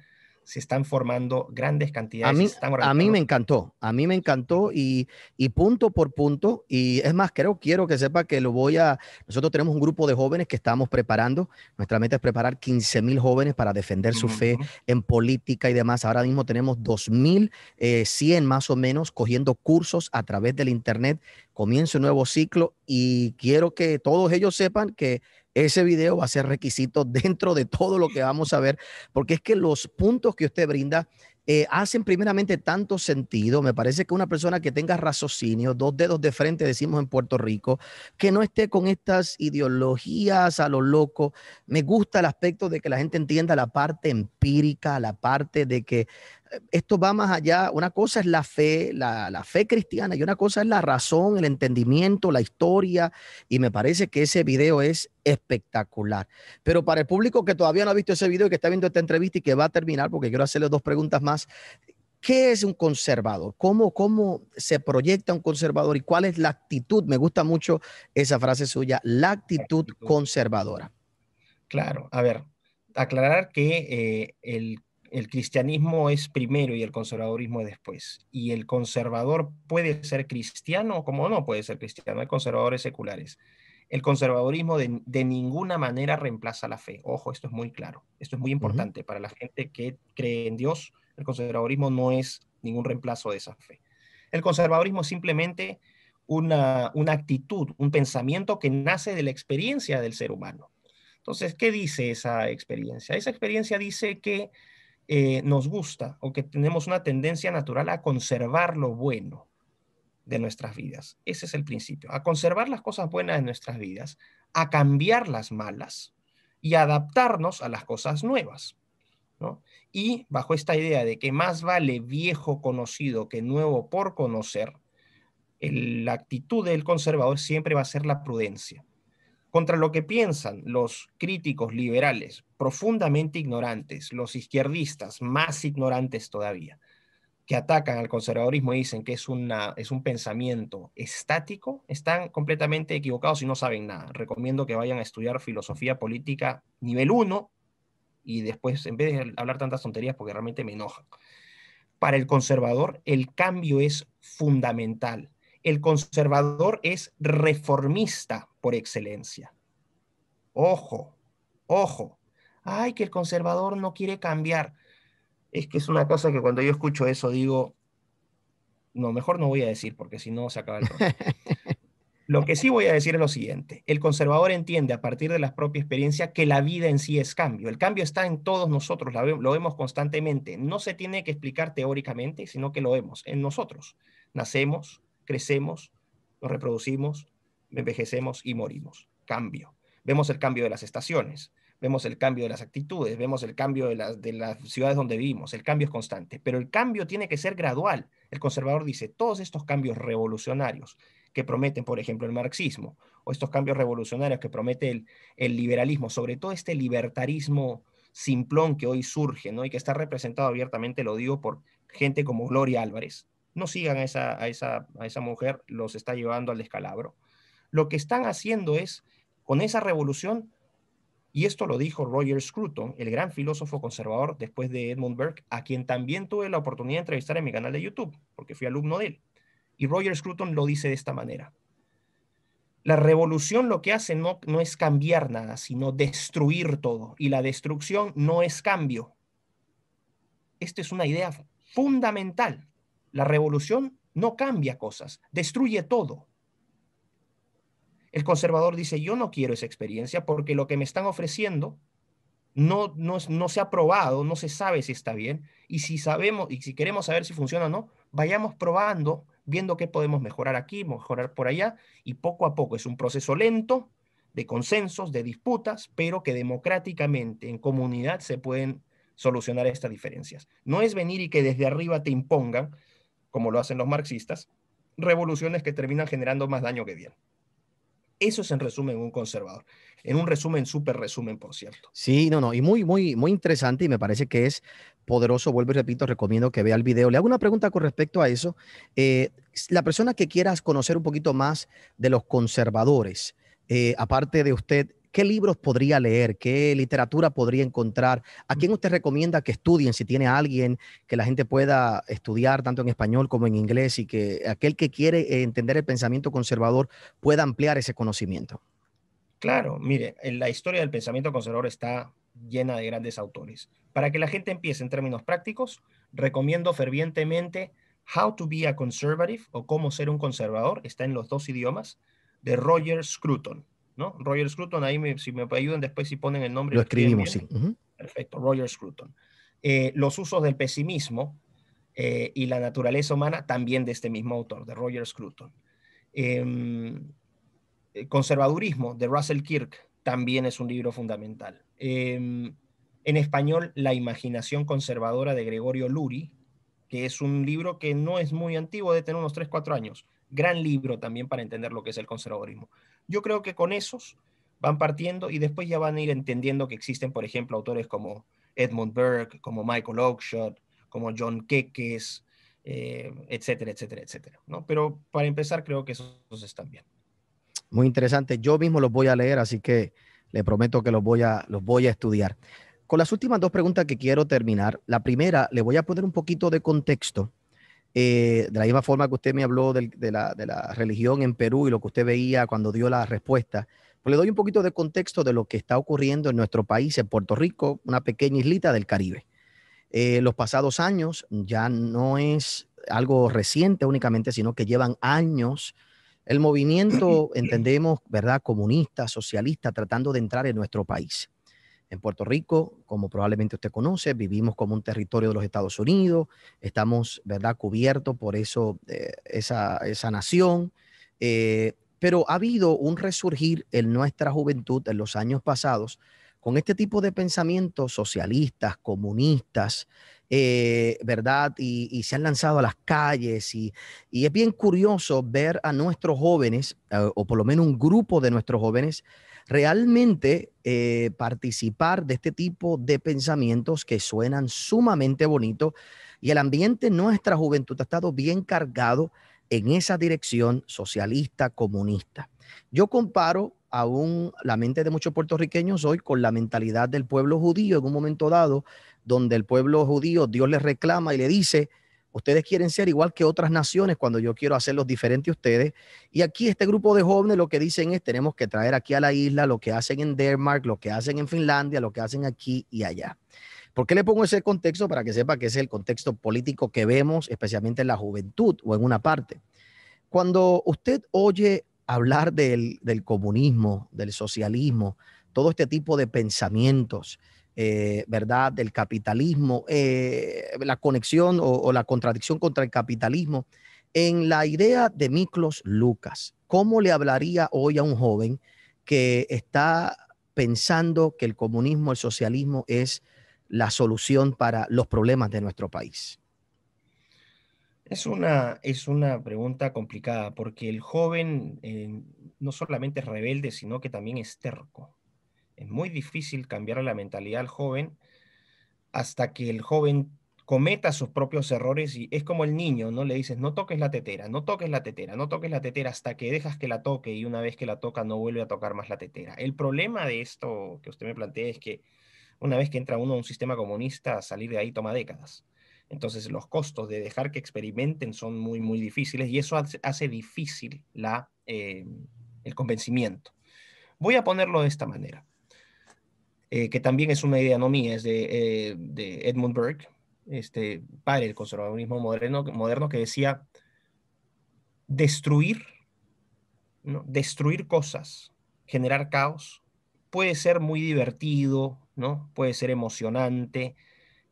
se están formando grandes cantidades. A mí, me encantó, a mí me encantó y, punto por punto, y es más, creo, quiero que sepa que lo voy a, nosotros tenemos un grupo de jóvenes que estamos preparando, nuestra meta es preparar 15 mil jóvenes para defender su fe en política y demás, ahora mismo tenemos 2100 eh, más o menos cogiendo cursos a través del Internet, Comienza un nuevo ciclo y quiero que todos ellos sepan que ese video va a ser requisito dentro de todo lo que vamos a ver, porque es que los puntos que usted brinda eh, hacen primeramente tanto sentido. Me parece que una persona que tenga raciocinio, dos dedos de frente, decimos en Puerto Rico, que no esté con estas ideologías a lo loco. Me gusta el aspecto de que la gente entienda la parte empírica, la parte de que esto va más allá. Una cosa es la fe, la, fe cristiana, y una cosa es la razón, el entendimiento, la historia. Y me parece que ese video es espectacular. Pero para el público que todavía no ha visto ese video y que está viendo esta entrevista y que va a terminar, porque quiero hacerle dos preguntas más. ¿Qué es un conservador? ¿Cómo, ¿Cómo se proyecta un conservador y cuál es la actitud? Me gusta mucho esa frase suya, la actitud conservadora. Claro, a ver, aclarar que eh, el el el cristianismo es primero y el conservadurismo es después. Y el conservador puede ser cristiano, como no puede ser cristiano, hay conservadores seculares. El conservadurismo de, ninguna manera reemplaza la fe. Ojo, esto es muy claro, esto es muy importante para la gente que cree en Dios. El conservadurismo no es ningún reemplazo de esa fe. El conservadurismo es simplemente una, una actitud, un pensamiento que nace de la experiencia del ser humano. Entonces, ¿qué dice esa experiencia? Esa experiencia dice que eh, nos gusta o que tenemos una tendencia natural a conservar lo bueno de nuestras vidas. Ese es el principio, a conservar las cosas buenas de nuestras vidas, a cambiar las malas y adaptarnos a las cosas nuevas. Y bajo esta idea de que más vale viejo conocido que nuevo por conocer, la actitud del conservador siempre va a ser la prudencia. Contra lo que piensan los críticos liberales, profundamente ignorantes, los izquierdistas más ignorantes todavía, que atacan al conservadurismo y dicen que es, una, es un pensamiento estático, están completamente equivocados y no saben nada. Recomiendo que vayan a estudiar filosofía política nivel 1 y después, en vez de hablar tantas tonterías, porque realmente me enoja Para el conservador, el cambio es fundamental. El conservador es reformista por excelencia. Ojo, ojo, ay, que el conservador no quiere cambiar. Es que es una cosa que cuando yo escucho eso digo, no, mejor no voy a decir porque si no se acaba el Lo que sí voy a decir es lo siguiente, el conservador entiende a partir de la propia experiencia que la vida en sí es cambio, el cambio está en todos nosotros, lo vemos constantemente, no se tiene que explicar teóricamente, sino que lo vemos en nosotros. Nacemos, crecemos, nos reproducimos, envejecemos y morimos. Cambio. Vemos el cambio de las estaciones, vemos el cambio de las actitudes, vemos el cambio de las, de las ciudades donde vivimos, el cambio es constante, pero el cambio tiene que ser gradual. El conservador dice, todos estos cambios revolucionarios que prometen, por ejemplo, el marxismo, o estos cambios revolucionarios que promete el, liberalismo, sobre todo este libertarismo simplón que hoy surge, ¿no? Y que está representado abiertamente, lo digo, por gente como Gloria Álvarez. No sigan a esa, a esa, a esa mujer, los está llevando al descalabro. Lo que están haciendo es, con esa revolución, y esto lo dijo Roger Scruton, el gran filósofo conservador después de Edmund Burke, a quien también tuve la oportunidad de entrevistar en mi canal de YouTube, porque fui alumno de él. Y Roger Scruton lo dice de esta manera. La revolución lo que hace no, no es cambiar nada, sino destruir todo. Y la destrucción no es cambio. Esta es una idea fundamental. La revolución no cambia cosas, destruye todo. El conservador dice, yo no quiero esa experiencia porque lo que me están ofreciendo no, no, se ha probado, no se sabe si está bien. Y si sabemos y si queremos saber si funciona o no, vayamos probando, viendo qué podemos mejorar aquí, mejorar por allá. Y poco a poco es un proceso lento de consensos, de disputas, pero que democráticamente en comunidad se pueden solucionar estas diferencias. No es venir y que desde arriba te impongan, como lo hacen los marxistas, revoluciones que terminan generando más daño que bien. Eso es en resumen un conservador. En un resumen, súper resumen, por cierto. Sí, no, no, y muy, muy, muy interesante y me parece que es poderoso. Vuelvo y repito, recomiendo que vea el video. Le hago una pregunta con respecto a eso. Eh, la persona que quieras conocer un poquito más de los conservadores, eh, aparte de usted, ¿Qué libros podría leer? ¿Qué literatura podría encontrar? ¿A quién usted recomienda que estudien? Si tiene alguien que la gente pueda estudiar tanto en español como en inglés y que aquel que quiere eh, entender el pensamiento conservador pueda ampliar ese conocimiento. Claro, mire, en la historia del pensamiento conservador está llena de grandes autores. Para que la gente empiece en términos prácticos, recomiendo fervientemente How to be a Conservative o Cómo ser un conservador, está en los dos idiomas, de Roger Scruton. Roger Scruton, ahí si me ayudan después si ponen el nombre. Lo escribimos, sí. Perfecto, Roger Scruton. Eh, los usos del pesimismo eh, y la naturaleza humana, también de este mismo autor, de Roger Scruton. Em, eh, conservadurismo, de Russell Kirk, también es un libro fundamental. Em, en español, La imaginación conservadora de Gregorio Luri, que es un libro que no es muy antiguo, de tener unos 3, 4 años. Gran libro también para entender lo que es el conservadurismo. Yo creo que con esos van partiendo y después ya van a ir entendiendo que existen, por ejemplo, autores como Edmund Burke, como Michael Oakeshott, como John Kekes, eh, etcétera, etcétera, etcétera. ¿no? Pero para empezar, creo que esos están bien. Muy interesante. Yo mismo los voy a leer, así que le prometo que los voy a, los voy a estudiar. Con las últimas dos preguntas que quiero terminar, la primera, le voy a poner un poquito de contexto eh, de la misma forma que usted me habló de, la, religión en Perú y lo que usted veía cuando dio la respuesta, pues le doy un poquito de contexto de lo que está ocurriendo en nuestro país, en Puerto Rico, una pequeña islita del Caribe. Eh, los pasados años ya no es algo reciente únicamente, sino que llevan años el movimiento, entendemos, ¿verdad?, comunista, socialista, tratando de entrar en nuestro país en Puerto Rico, como probablemente usted conoce, vivimos como un territorio de los Estados Unidos, estamos, ¿verdad?, cubiertos por eso, eh, esa, nación. Eh, pero ha habido un resurgir en nuestra juventud en los años pasados con este tipo de pensamientos socialistas, comunistas, eh, ¿verdad? Y, se han lanzado a las calles y, es bien curioso ver a nuestros jóvenes, o por lo menos un grupo de nuestros jóvenes, realmente eh, participar de este tipo de pensamientos que suenan sumamente bonitos y el ambiente nuestra juventud ha estado bien cargado en esa dirección socialista, comunista. Yo comparo aún la mente de muchos puertorriqueños hoy con la mentalidad del pueblo judío en un momento dado, donde el pueblo judío, Dios le reclama y le dice, Ustedes quieren ser igual que otras naciones cuando yo quiero hacerlos diferentes a ustedes. Y aquí este grupo de jóvenes lo que dicen es tenemos que traer aquí a la isla lo que hacen en Denmark, lo que hacen en Finlandia, lo que hacen aquí y allá. ¿Por qué le pongo ese contexto? Para que sepa que es el contexto político que vemos, especialmente en la juventud o en una parte. Cuando usted oye hablar del, del comunismo, del socialismo, todo este tipo de pensamientos, eh, ¿verdad?, del capitalismo, eh, la conexión o, la contradicción contra el capitalismo. En la idea de Miklos Lucas, ¿cómo le hablaría hoy a un joven que está pensando que el comunismo, el socialismo es la solución para los problemas de nuestro país? Es una, es una pregunta complicada porque el joven eh, no solamente es rebelde, sino que también es terco. Es muy difícil cambiar la mentalidad al joven hasta que el joven cometa sus propios errores y es como el niño, ¿no? Le dices, no toques la tetera, no toques la tetera, no toques la tetera hasta que dejas que la toque y una vez que la toca no vuelve a tocar más la tetera. El problema de esto que usted me plantea es que una vez que entra uno a un sistema comunista, salir de ahí toma décadas. Entonces los costos de dejar que experimenten son muy, muy difíciles y eso hace difícil la, eh, el convencimiento. Voy a ponerlo de esta manera. Eh, que también es una idea no mía, es de, eh, de Edmund Burke, este padre del conservadurismo moderno, moderno que decía destruir, ¿no? destruir cosas, generar caos, puede ser muy divertido, ¿no? puede ser emocionante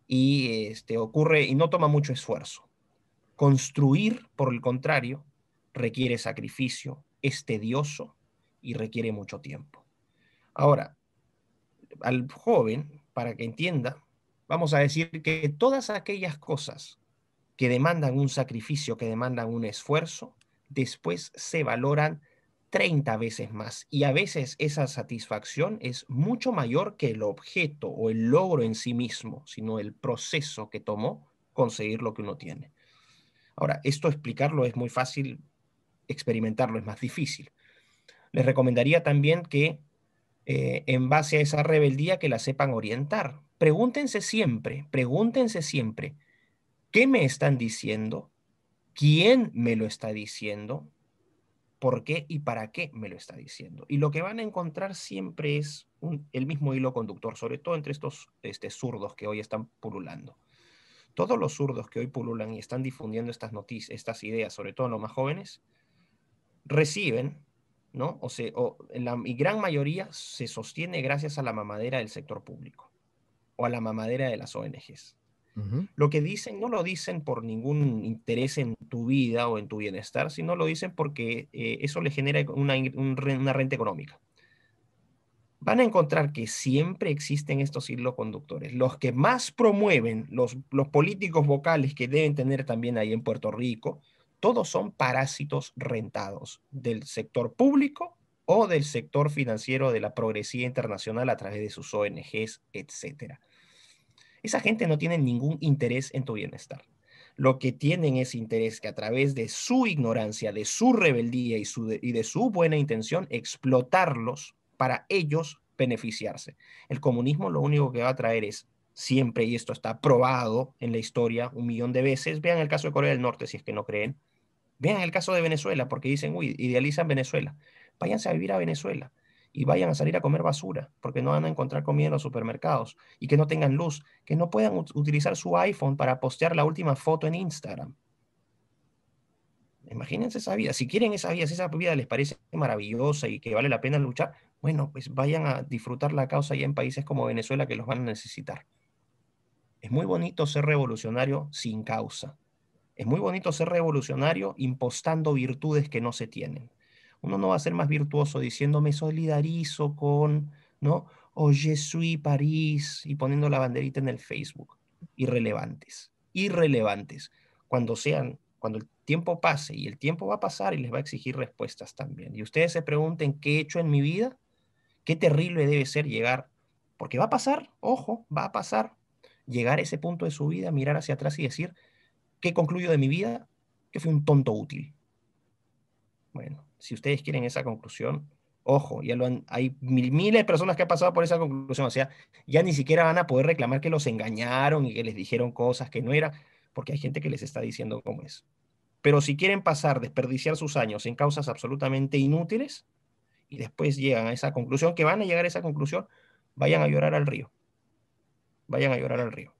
y este, ocurre y no toma mucho esfuerzo. Construir, por el contrario, requiere sacrificio, es tedioso y requiere mucho tiempo. Ahora, al joven para que entienda, vamos a decir que todas aquellas cosas que demandan un sacrificio, que demandan un esfuerzo, después se valoran 30 veces más. Y a veces esa satisfacción es mucho mayor que el objeto o el logro en sí mismo, sino el proceso que tomó conseguir lo que uno tiene. Ahora, esto explicarlo es muy fácil, experimentarlo es más difícil. Les recomendaría también que eh, en base a esa rebeldía que la sepan orientar. Pregúntense siempre, pregúntense siempre, ¿qué me están diciendo? ¿Quién me lo está diciendo? ¿Por qué y para qué me lo está diciendo? Y lo que van a encontrar siempre es el mismo hilo conductor, sobre todo entre estos este, zurdos que hoy están pululando. Todos los zurdos que hoy pululan y están difundiendo estas noticias, estas ideas, sobre todo los más jóvenes, reciben ¿no? O, se, o la gran mayoría se sostiene gracias a la mamadera del sector público o a la mamadera de las ONGs. Lo que dicen no lo dicen por ningún interés en tu vida o en tu bienestar, sino lo dicen porque eh, eso le genera una, renta económica. Van a encontrar que siempre existen estos hilos conductores. Los que más promueven, los políticos vocales que deben tener también ahí en Puerto Rico, todos son parásitos rentados del sector público o del sector financiero de la progresía internacional a través de sus ONGs, etc. Esa gente no tiene ningún interés en tu bienestar. Lo que tienen es interés que a través de su ignorancia, de su rebeldía y, y de su buena intención, explotarlos para ellos beneficiarse. El comunismo lo único que va a traer es siempre, y esto está probado en la historia un millón de veces, vean el caso de Corea del Norte si es que no creen, Vean el caso de Venezuela, porque dicen, uy, idealizan Venezuela. Váyanse a vivir a Venezuela y vayan a salir a comer basura, porque no van a encontrar comida en los supermercados y que no tengan luz, que no puedan utilizar su iPhone para postear la última foto en Instagram. Imagínense esa vida. Si quieren esa vida, si esa vida les parece maravillosa y que vale la pena luchar, bueno, pues vayan a disfrutar la causa ya en países como Venezuela que los van a necesitar. Es muy bonito ser revolucionario sin causa. Es muy bonito ser revolucionario impostando virtudes que no se tienen. Uno no va a ser más virtuoso diciéndome solidarizo con, ¿no? O soy París y poniendo la banderita en el Facebook. Irrelevantes, irrelevantes. Cuando sean, cuando el tiempo pase y el tiempo va a pasar y les va a exigir respuestas también. Y ustedes se pregunten qué he hecho en mi vida, qué terrible debe ser llegar, porque va a pasar, ojo, va a pasar, llegar a ese punto de su vida, mirar hacia atrás y decir, ¿qué concluyo de mi vida? Que fui un tonto útil. Bueno, si ustedes quieren esa conclusión, ojo, ya lo han, hay mil, miles de personas que han pasado por esa conclusión, o sea, ya ni siquiera van a poder reclamar que los engañaron y que les dijeron cosas que no eran, porque hay gente que les está diciendo cómo es. Pero si quieren pasar, desperdiciar sus años en causas absolutamente inútiles, y después llegan a esa conclusión, que van a llegar a esa conclusión, vayan a llorar al río. Vayan a llorar al río.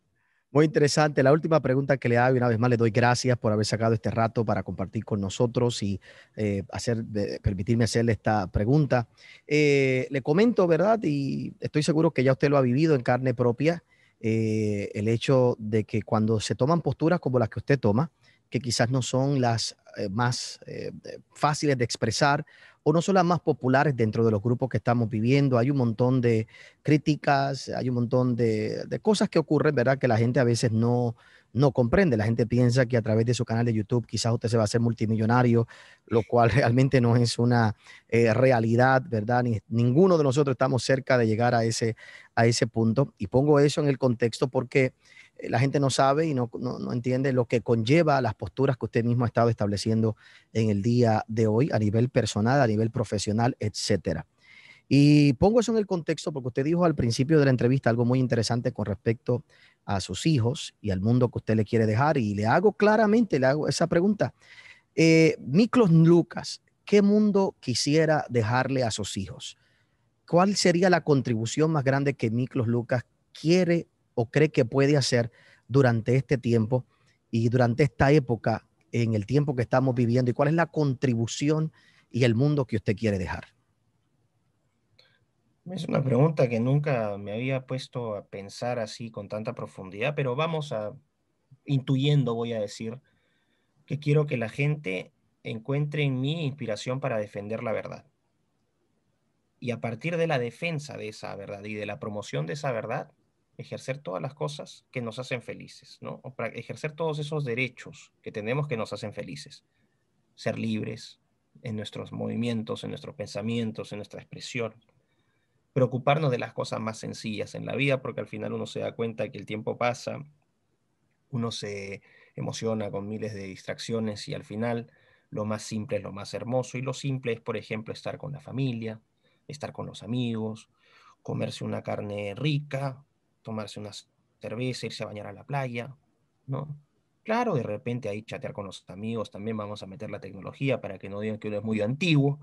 Muy interesante. La última pregunta que le hago, y una vez más le doy gracias por haber sacado este rato para compartir con nosotros y eh, hacer, permitirme hacerle esta pregunta. Eh, le comento, ¿verdad? Y estoy seguro que ya usted lo ha vivido en carne propia, eh, el hecho de que cuando se toman posturas como las que usted toma, que quizás no son las eh, más eh, fáciles de expresar o no son las más populares dentro de los grupos que estamos viviendo. Hay un montón de críticas, hay un montón de, cosas que ocurren, ¿verdad? Que la gente a veces no, no comprende. La gente piensa que a través de su canal de YouTube quizás usted se va a hacer multimillonario, lo cual realmente no es una eh, realidad, ¿verdad? ninguno de nosotros estamos cerca de llegar a ese, a ese punto. Y pongo eso en el contexto porque eh, la gente no sabe y no, entiende lo que conlleva las posturas que usted mismo ha estado estableciendo en el día de hoy a nivel personal, a nivel profesional, etcétera. Y pongo eso en el contexto porque usted dijo al principio de la entrevista algo muy interesante con respecto a sus hijos y al mundo que usted le quiere dejar. Y le hago claramente, le hago esa pregunta. Eh, Miklos Lucas, ¿qué mundo quisiera dejarle a sus hijos? ¿Cuál sería la contribución más grande que Miklos Lucas quiere o cree que puede hacer durante este tiempo y durante esta época, en el tiempo que estamos viviendo, y cuál es la contribución y el mundo que usted quiere dejar. Es una pregunta que nunca me había puesto a pensar así con tanta profundidad, pero vamos a, intuyendo voy a decir, que quiero que la gente encuentre en mí inspiración para defender la verdad. Y a partir de la defensa de esa verdad y de la promoción de esa verdad, ejercer todas las cosas que nos hacen felices, ¿no? ejercer todos esos derechos que tenemos que nos hacen felices. Ser libres en nuestros movimientos, en nuestros pensamientos, en nuestra expresión. Preocuparnos de las cosas más sencillas en la vida, porque al final uno se da cuenta que el tiempo pasa, uno se emociona con miles de distracciones y al final lo más simple es lo más hermoso. Y lo simple es, por ejemplo, estar con la familia, estar con los amigos, comerse una carne rica, tomarse unas cervezas, irse a bañar a la playa, ¿no? Claro, de repente ahí chatear con los amigos, también vamos a meter la tecnología para que no digan que uno es muy antiguo.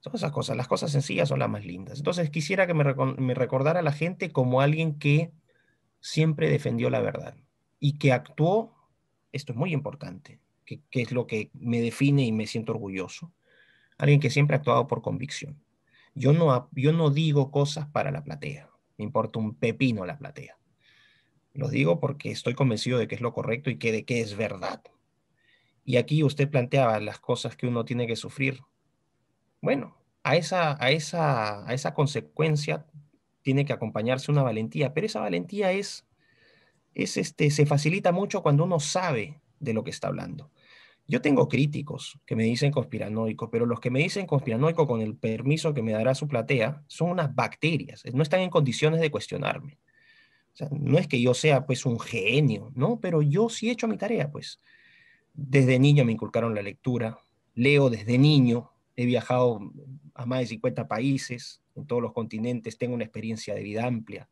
Son esas cosas, las cosas sencillas son las más lindas. Entonces quisiera que me, recordara la gente como alguien que siempre defendió la verdad y que actuó, esto es muy importante, que, es lo que me define y me siento orgulloso, alguien que siempre ha actuado por convicción. Yo no, yo no digo cosas para la platea, me importa un pepino la platea. Lo digo porque estoy convencido de que es lo correcto y que de que es verdad. Y aquí usted planteaba las cosas que uno tiene que sufrir. Bueno, a esa, a a esa consecuencia tiene que acompañarse una valentía, pero esa valentía es, es este, se facilita mucho cuando uno sabe de lo que está hablando. Yo tengo críticos que me dicen conspiranoico, pero los que me dicen conspiranoico con el permiso que me dará su platea son unas bacterias, no están en condiciones de cuestionarme. no es que yo sea pues un genio, ¿no? Pero yo sí he hecho mi tarea, pues. Desde niño me inculcaron la lectura, leo desde niño, he viajado a más de 50 países, en todos los continentes, tengo una experiencia de vida amplia.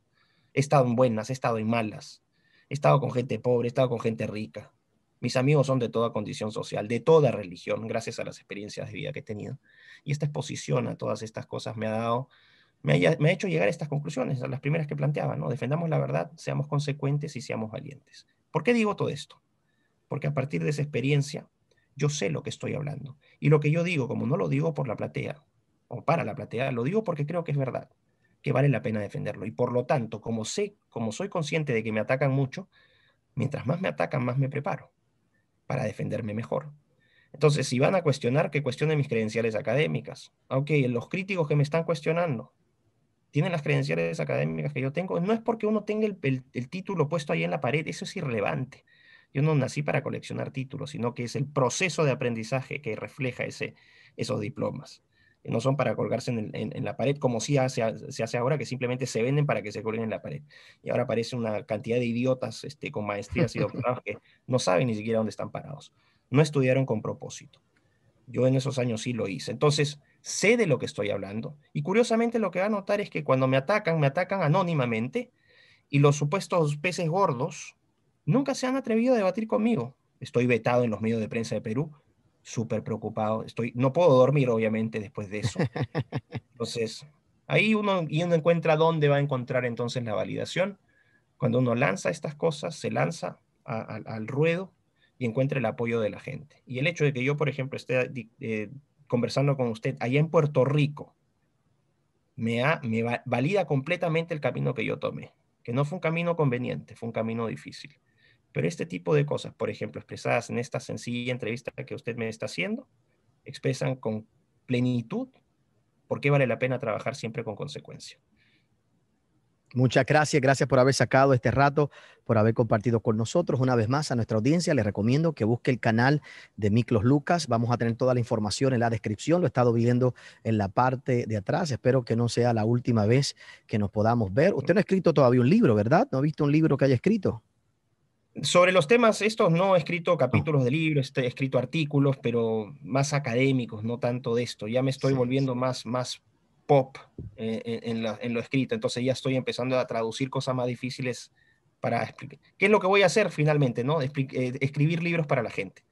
He estado en buenas, he estado en malas, he estado con gente pobre, he estado con gente rica, mis amigos son de toda condición social, de toda religión, gracias a las experiencias de vida que he tenido. Y esta exposición a todas estas cosas me ha dado, me, ha, hecho llegar a estas conclusiones, a las primeras que planteaba, ¿no? Defendamos la verdad, seamos consecuentes y seamos valientes. ¿Por qué digo todo esto? Porque a partir de esa experiencia, yo sé lo que estoy hablando. Y lo que yo digo, como no lo digo por la platea o para la platea, lo digo porque creo que es verdad, que vale la pena defenderlo. Y por lo tanto, como sé, como soy consciente de que me atacan mucho, mientras más me atacan, más me preparo para defenderme mejor. Entonces, si van a cuestionar, que cuestionen mis credenciales académicas. Ah, ok, los críticos que me están cuestionando, ¿tienen las credenciales académicas que yo tengo? No es porque uno tenga el, el título puesto ahí en la pared, eso es irrelevante. Yo no nací para coleccionar títulos, sino que es el proceso de aprendizaje que refleja ese, esos diplomas no son para colgarse en, la pared, como sí se hace ahora, que simplemente se venden para que se colguen en la pared. Y ahora aparece una cantidad de idiotas este, con maestrías y doctorados que no saben ni siquiera dónde están parados. No estudiaron con propósito. Yo en esos años sí lo hice. Entonces, sé de lo que estoy hablando. Y curiosamente lo que va a notar es que cuando me atacan, me atacan anónimamente y los supuestos peces gordos nunca se han atrevido a debatir conmigo. Estoy vetado en los medios de prensa de Perú, súper preocupado. Estoy, no puedo dormir, obviamente, después de eso. Entonces, ahí uno, y uno encuentra dónde va a encontrar entonces la validación. Cuando uno lanza estas cosas, se lanza al ruedo y encuentra el apoyo de la gente. Y el hecho de que yo, por ejemplo, esté eh, conversando con usted allá en Puerto Rico, me, ha, me valida completamente el camino que yo tomé, que no fue un camino conveniente, fue un camino difícil. Pero este tipo de cosas, por ejemplo, expresadas en esta sencilla entrevista que usted me está haciendo, expresan con plenitud por qué vale la pena trabajar siempre con consecuencia. Muchas gracias, gracias por haber sacado este rato, por haber compartido con nosotros. Una vez más a nuestra audiencia, les recomiendo que busque el canal de Miklos Lucas. Vamos a tener toda la información en la descripción, lo he estado viendo en la parte de atrás. Espero que no sea la última vez que nos podamos ver. Usted no ha escrito todavía un libro, ¿verdad? ¿No ha visto un libro que haya escrito? sobre los temas estos no he escrito mm. capítulos de libros, este, he escrito artículos, pero más académicos, no tanto de esto. Ya me estoy volviendo más, más pop en, lo escrito, entonces ya estoy empezando a traducir cosas más difíciles para explicar. ¿Qué es lo que voy a hacer finalmente? ¿no? Eh, escribir libros para la gente.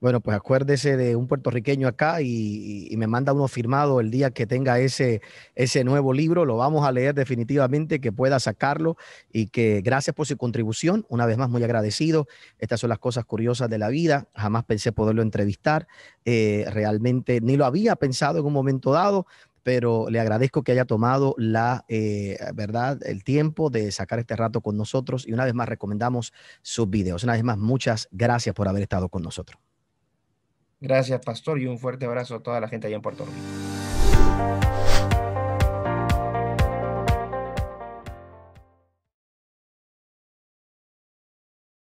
Bueno, pues acuérdese de un puertorriqueño acá y, me manda uno firmado el día que tenga ese, ese nuevo libro. Lo vamos a leer definitivamente, que pueda sacarlo y que gracias por su contribución. Una vez más, muy agradecido. Estas son las cosas curiosas de la vida. Jamás pensé poderlo entrevistar. Eh, realmente ni lo había pensado en un momento dado pero le agradezco que haya tomado la eh, verdad, el tiempo de sacar este rato con nosotros y una vez más recomendamos sus videos. Una vez más, muchas gracias por haber estado con nosotros. Gracias, Pastor, y un fuerte abrazo a toda la gente allá en Puerto Rico.